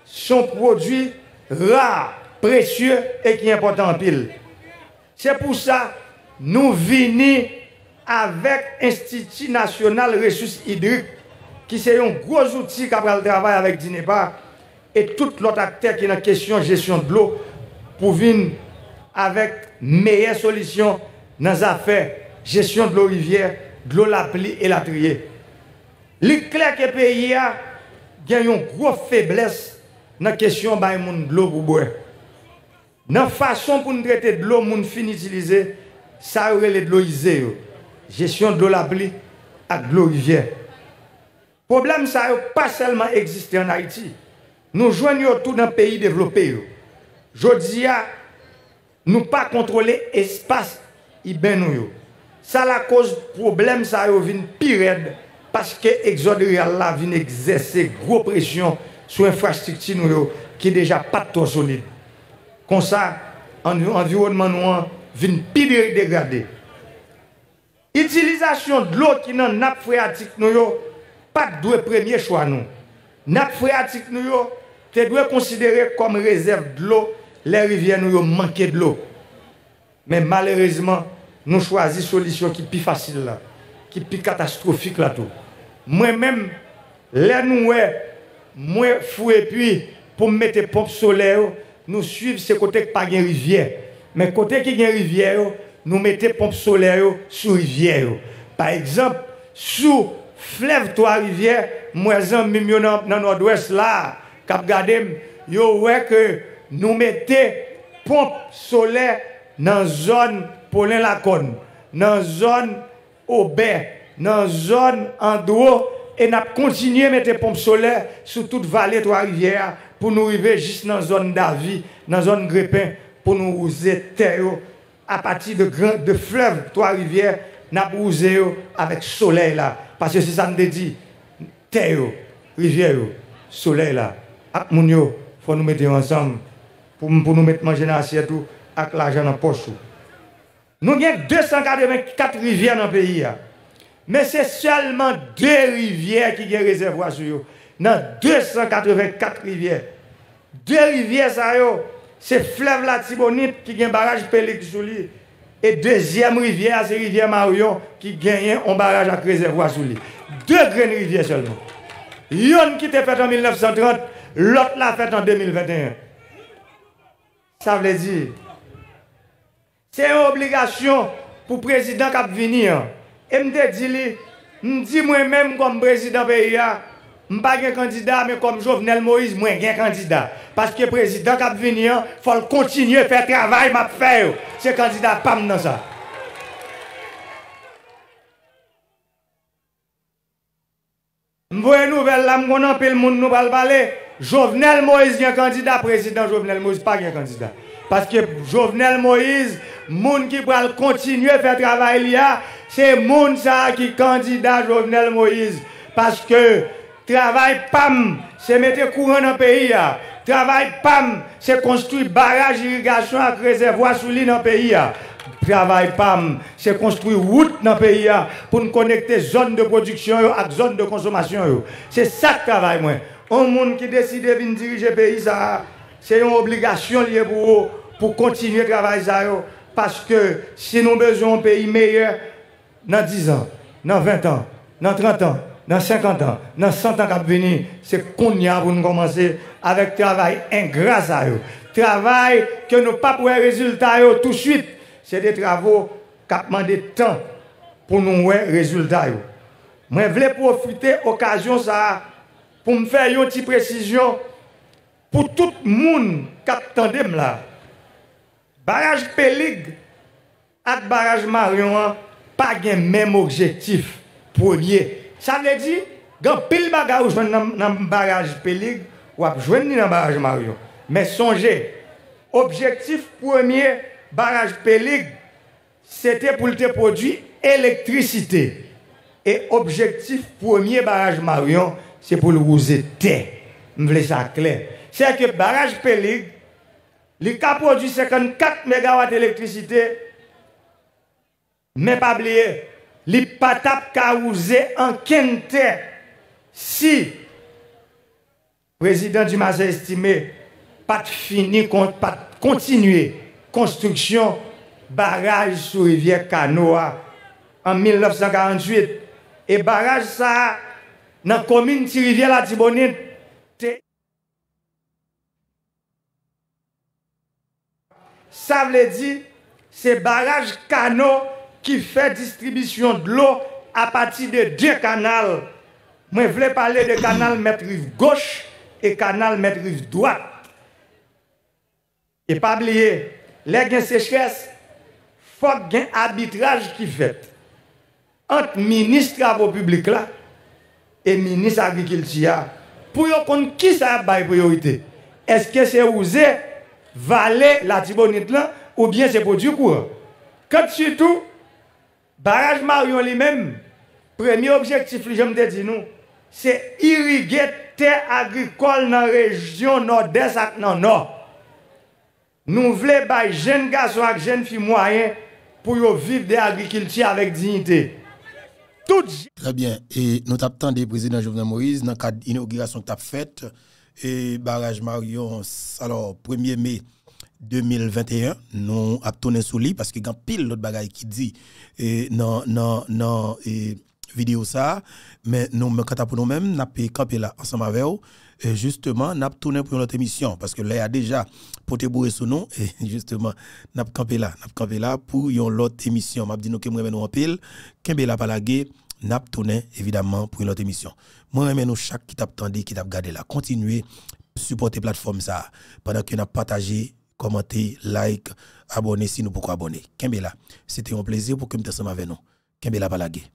[SPEAKER 2] sont produits rares, précieux et qui est important en pile. C'est pour ça que nous venons avec l'Institut national ressources hydriques, qui est un gros outil qui a le travail avec DINEPA et tout l'autre acteur qui est en question de gestion de l'eau pour venir avec meilleures solutions dans les affaires gestion de l'eau rivière, de l'eau la pli et la trier. clair que le pays a, a une grosse faiblesse E dans la question de l'eau pour boire. Dans la façon pour nous traiter de l'eau, nous finissons d'utiliser, ça relève de l'eau isée. Gestion de l'eau la pluie de l'eau rivière. Le problème, ça n'a pas seulement existé en Haïti. Nous joignons tout dans le pays développé. Je dis, nous pas contrôler l'espace nous. Ça la cause problème, ça une pire parce que l'exode réel a une gros pression sur l'infrastructure qui qui déjà pas trop solide. Comme ça, l'environnement nous hein, vient pire dégradé. Utilisation de l'eau qui est dans nappe phréatique nous pas de premier choix La Nappe phréatique nous tu dois considérer comme réserve de l'eau les rivières nous manquent de l'eau. Mais malheureusement, nous choisissons solution qui est plus facile qui est plus catastrophique là tout. Moi-même, là nous moi fou et puis pour mettre pompes solaires, nous suivons ce côté qui pas rivière. Mais côté qui a rivière, nous mettons pompes solaire sur rivière. Par exemple, sous fleuve trois rivières, moi en dans nord-ouest là, cap yo ouais que nous mettons pompe solaire dans zone la cône dans zone Aubert, dans zone Andro, et nous continuons à mettre des pompes solaires sur toute vallée trois rivières pour nous arriver juste dans la zone d'Avi, dans la zone Grépin, pour nous user terre à partir de, grand, de fleuves trois rivières, nous avons avec soleil là. Parce que c'est ça que nous dit, terre, rivière, soleil là. Il ah, faut nous mettre ensemble pour, nous mettre manger dans l'assiette avec l'argent dans la poche. Nous avons 284 rivières dans le pays. Hein. Mais c'est seulement deux rivières qui ont réservoir sur eux. Dans 284 rivières. Deux rivières, ça c'est fleuve la Tibonite qui a un barrage Pélix sur Et deuxième rivière, c'est rivière Marion qui gagne un barrage à réservoir sur lui. Deux grandes rivières seulement. Yon qui était faite en 1930, l'autre l'a fait en 2021. Ça veut dire, c'est une obligation pour le président qui hein. E mde di li, mdi mwen menm konm prezident beya, mpa gen kandida, men konm Jovenel Moïse mwen gen kandida. Paske prezident Kabvinian, fol kontinye fè travay map fè yo. Se kandida pam nan sa. Mwen nouvel la m konan pe l moun nou bal balè, Jovenel Moïse gen kandida prezident Jovenel Moïse, pa gen kandida. Paske Jovenel Moïse... gens qui va continuer à faire travail c'est les ça qui candidat Jovenel Moïse. Parce que travail pam, c'est mettre courant dans le pays. Travail pam, c'est construire barrage irrigation avec réservoir sous l'île dans le pays. Travail PAM, c'est construire route dans le pays pour nous connecter zone de production à zone de consommation. C'est ça le travail Les gens monde qui décident de venir diriger le pays, c'est une obligation pour continuer à travailler parce que si nous besoin d'un pays meilleur, dans 10 ans, dans 20 ans, dans 30 ans, dans 50 ans, dans 100 ans qui venir, c'est qu'on y a pour nous commencer avec travail ingrat Travail que nous pas pour résultat tout de suite. C'est des travaux qui demandent temps pour nous avoir résultat. Moi, je voulais profiter de l'occasion pour me faire une petite précision pour tout le monde qui attendait là. Barrage Pelig et Barrage Marion n'ont pas le même objectif premier. Ça veut dire quand pile baga dans le barrage Barrage Pelig ou jouer dans Marion. Mais songez, objectif premier Barrage Pelig c'était pour te produire électricité. Et objectif premier barrage Marion, c'est pour le rouser terre. Je ça clair. C'est que barrage Pelig. li ka produs 54 MW elektrisite, men pa bliye, li patap ka ouze anken te, si, prezident di ma se estime, pat fini, pat kontinue, konstruksyon, baraj sou rivye Kanoa, an 1948, e baraj sa, nan komine ti rivye la Dibonine, te. Sa vle di, se baraj kano ki fe distribisyon d'lo a pati de di kanal. Mwen vle pale de kanal metrif goch e kanal metrif dwak. E pa bliye, le gen seches, fok gen abitraj ki fet. Ante ministra vo publik la, e ministra agri kiltia, pou yo kon ki sa bay priorite. Eske se ouze? Vale, la tibou nit lan, oubyen se po dukou. Kèp chitou, baraj maryon li menm, premi objektif li jom deti nou, se irige te agrikol nan rejyon no desak nan no. Nou vle bay jen gason ak jen fi mwayen pou yo viv de agrikilti avèk dignite.
[SPEAKER 1] Tout jen. Trè bien, nou tap tan de prezident Jovenel Moriz nan kad inaugurasyon tap fèt, et barrage Marion, alors 1er mai 2021, nous avons tourné sous lui parce qu'il y a pile d'autres choses qui dit dans la vidéo ça, mais nous, quand pour nous-mêmes, nous avons campé là ensemble avec vous. Et justement, nous avons tourné pour autre émission parce que là, il y a déjà te et sous nous. Et justement, nous avons campé là, nous avons campé là pour une autre émission. Je dit nous que nous en pile, n'a tourné évidemment pour une autre émission. Moi, je nous chaque qui t'a attendu, qui t'a gardé là, continuez supporter plateforme ça pendant que n'a partagé, commenté, like,
[SPEAKER 3] abonné si nous pouvons abonner. là, c'était un plaisir pour que vous te avec nous. la Balagé.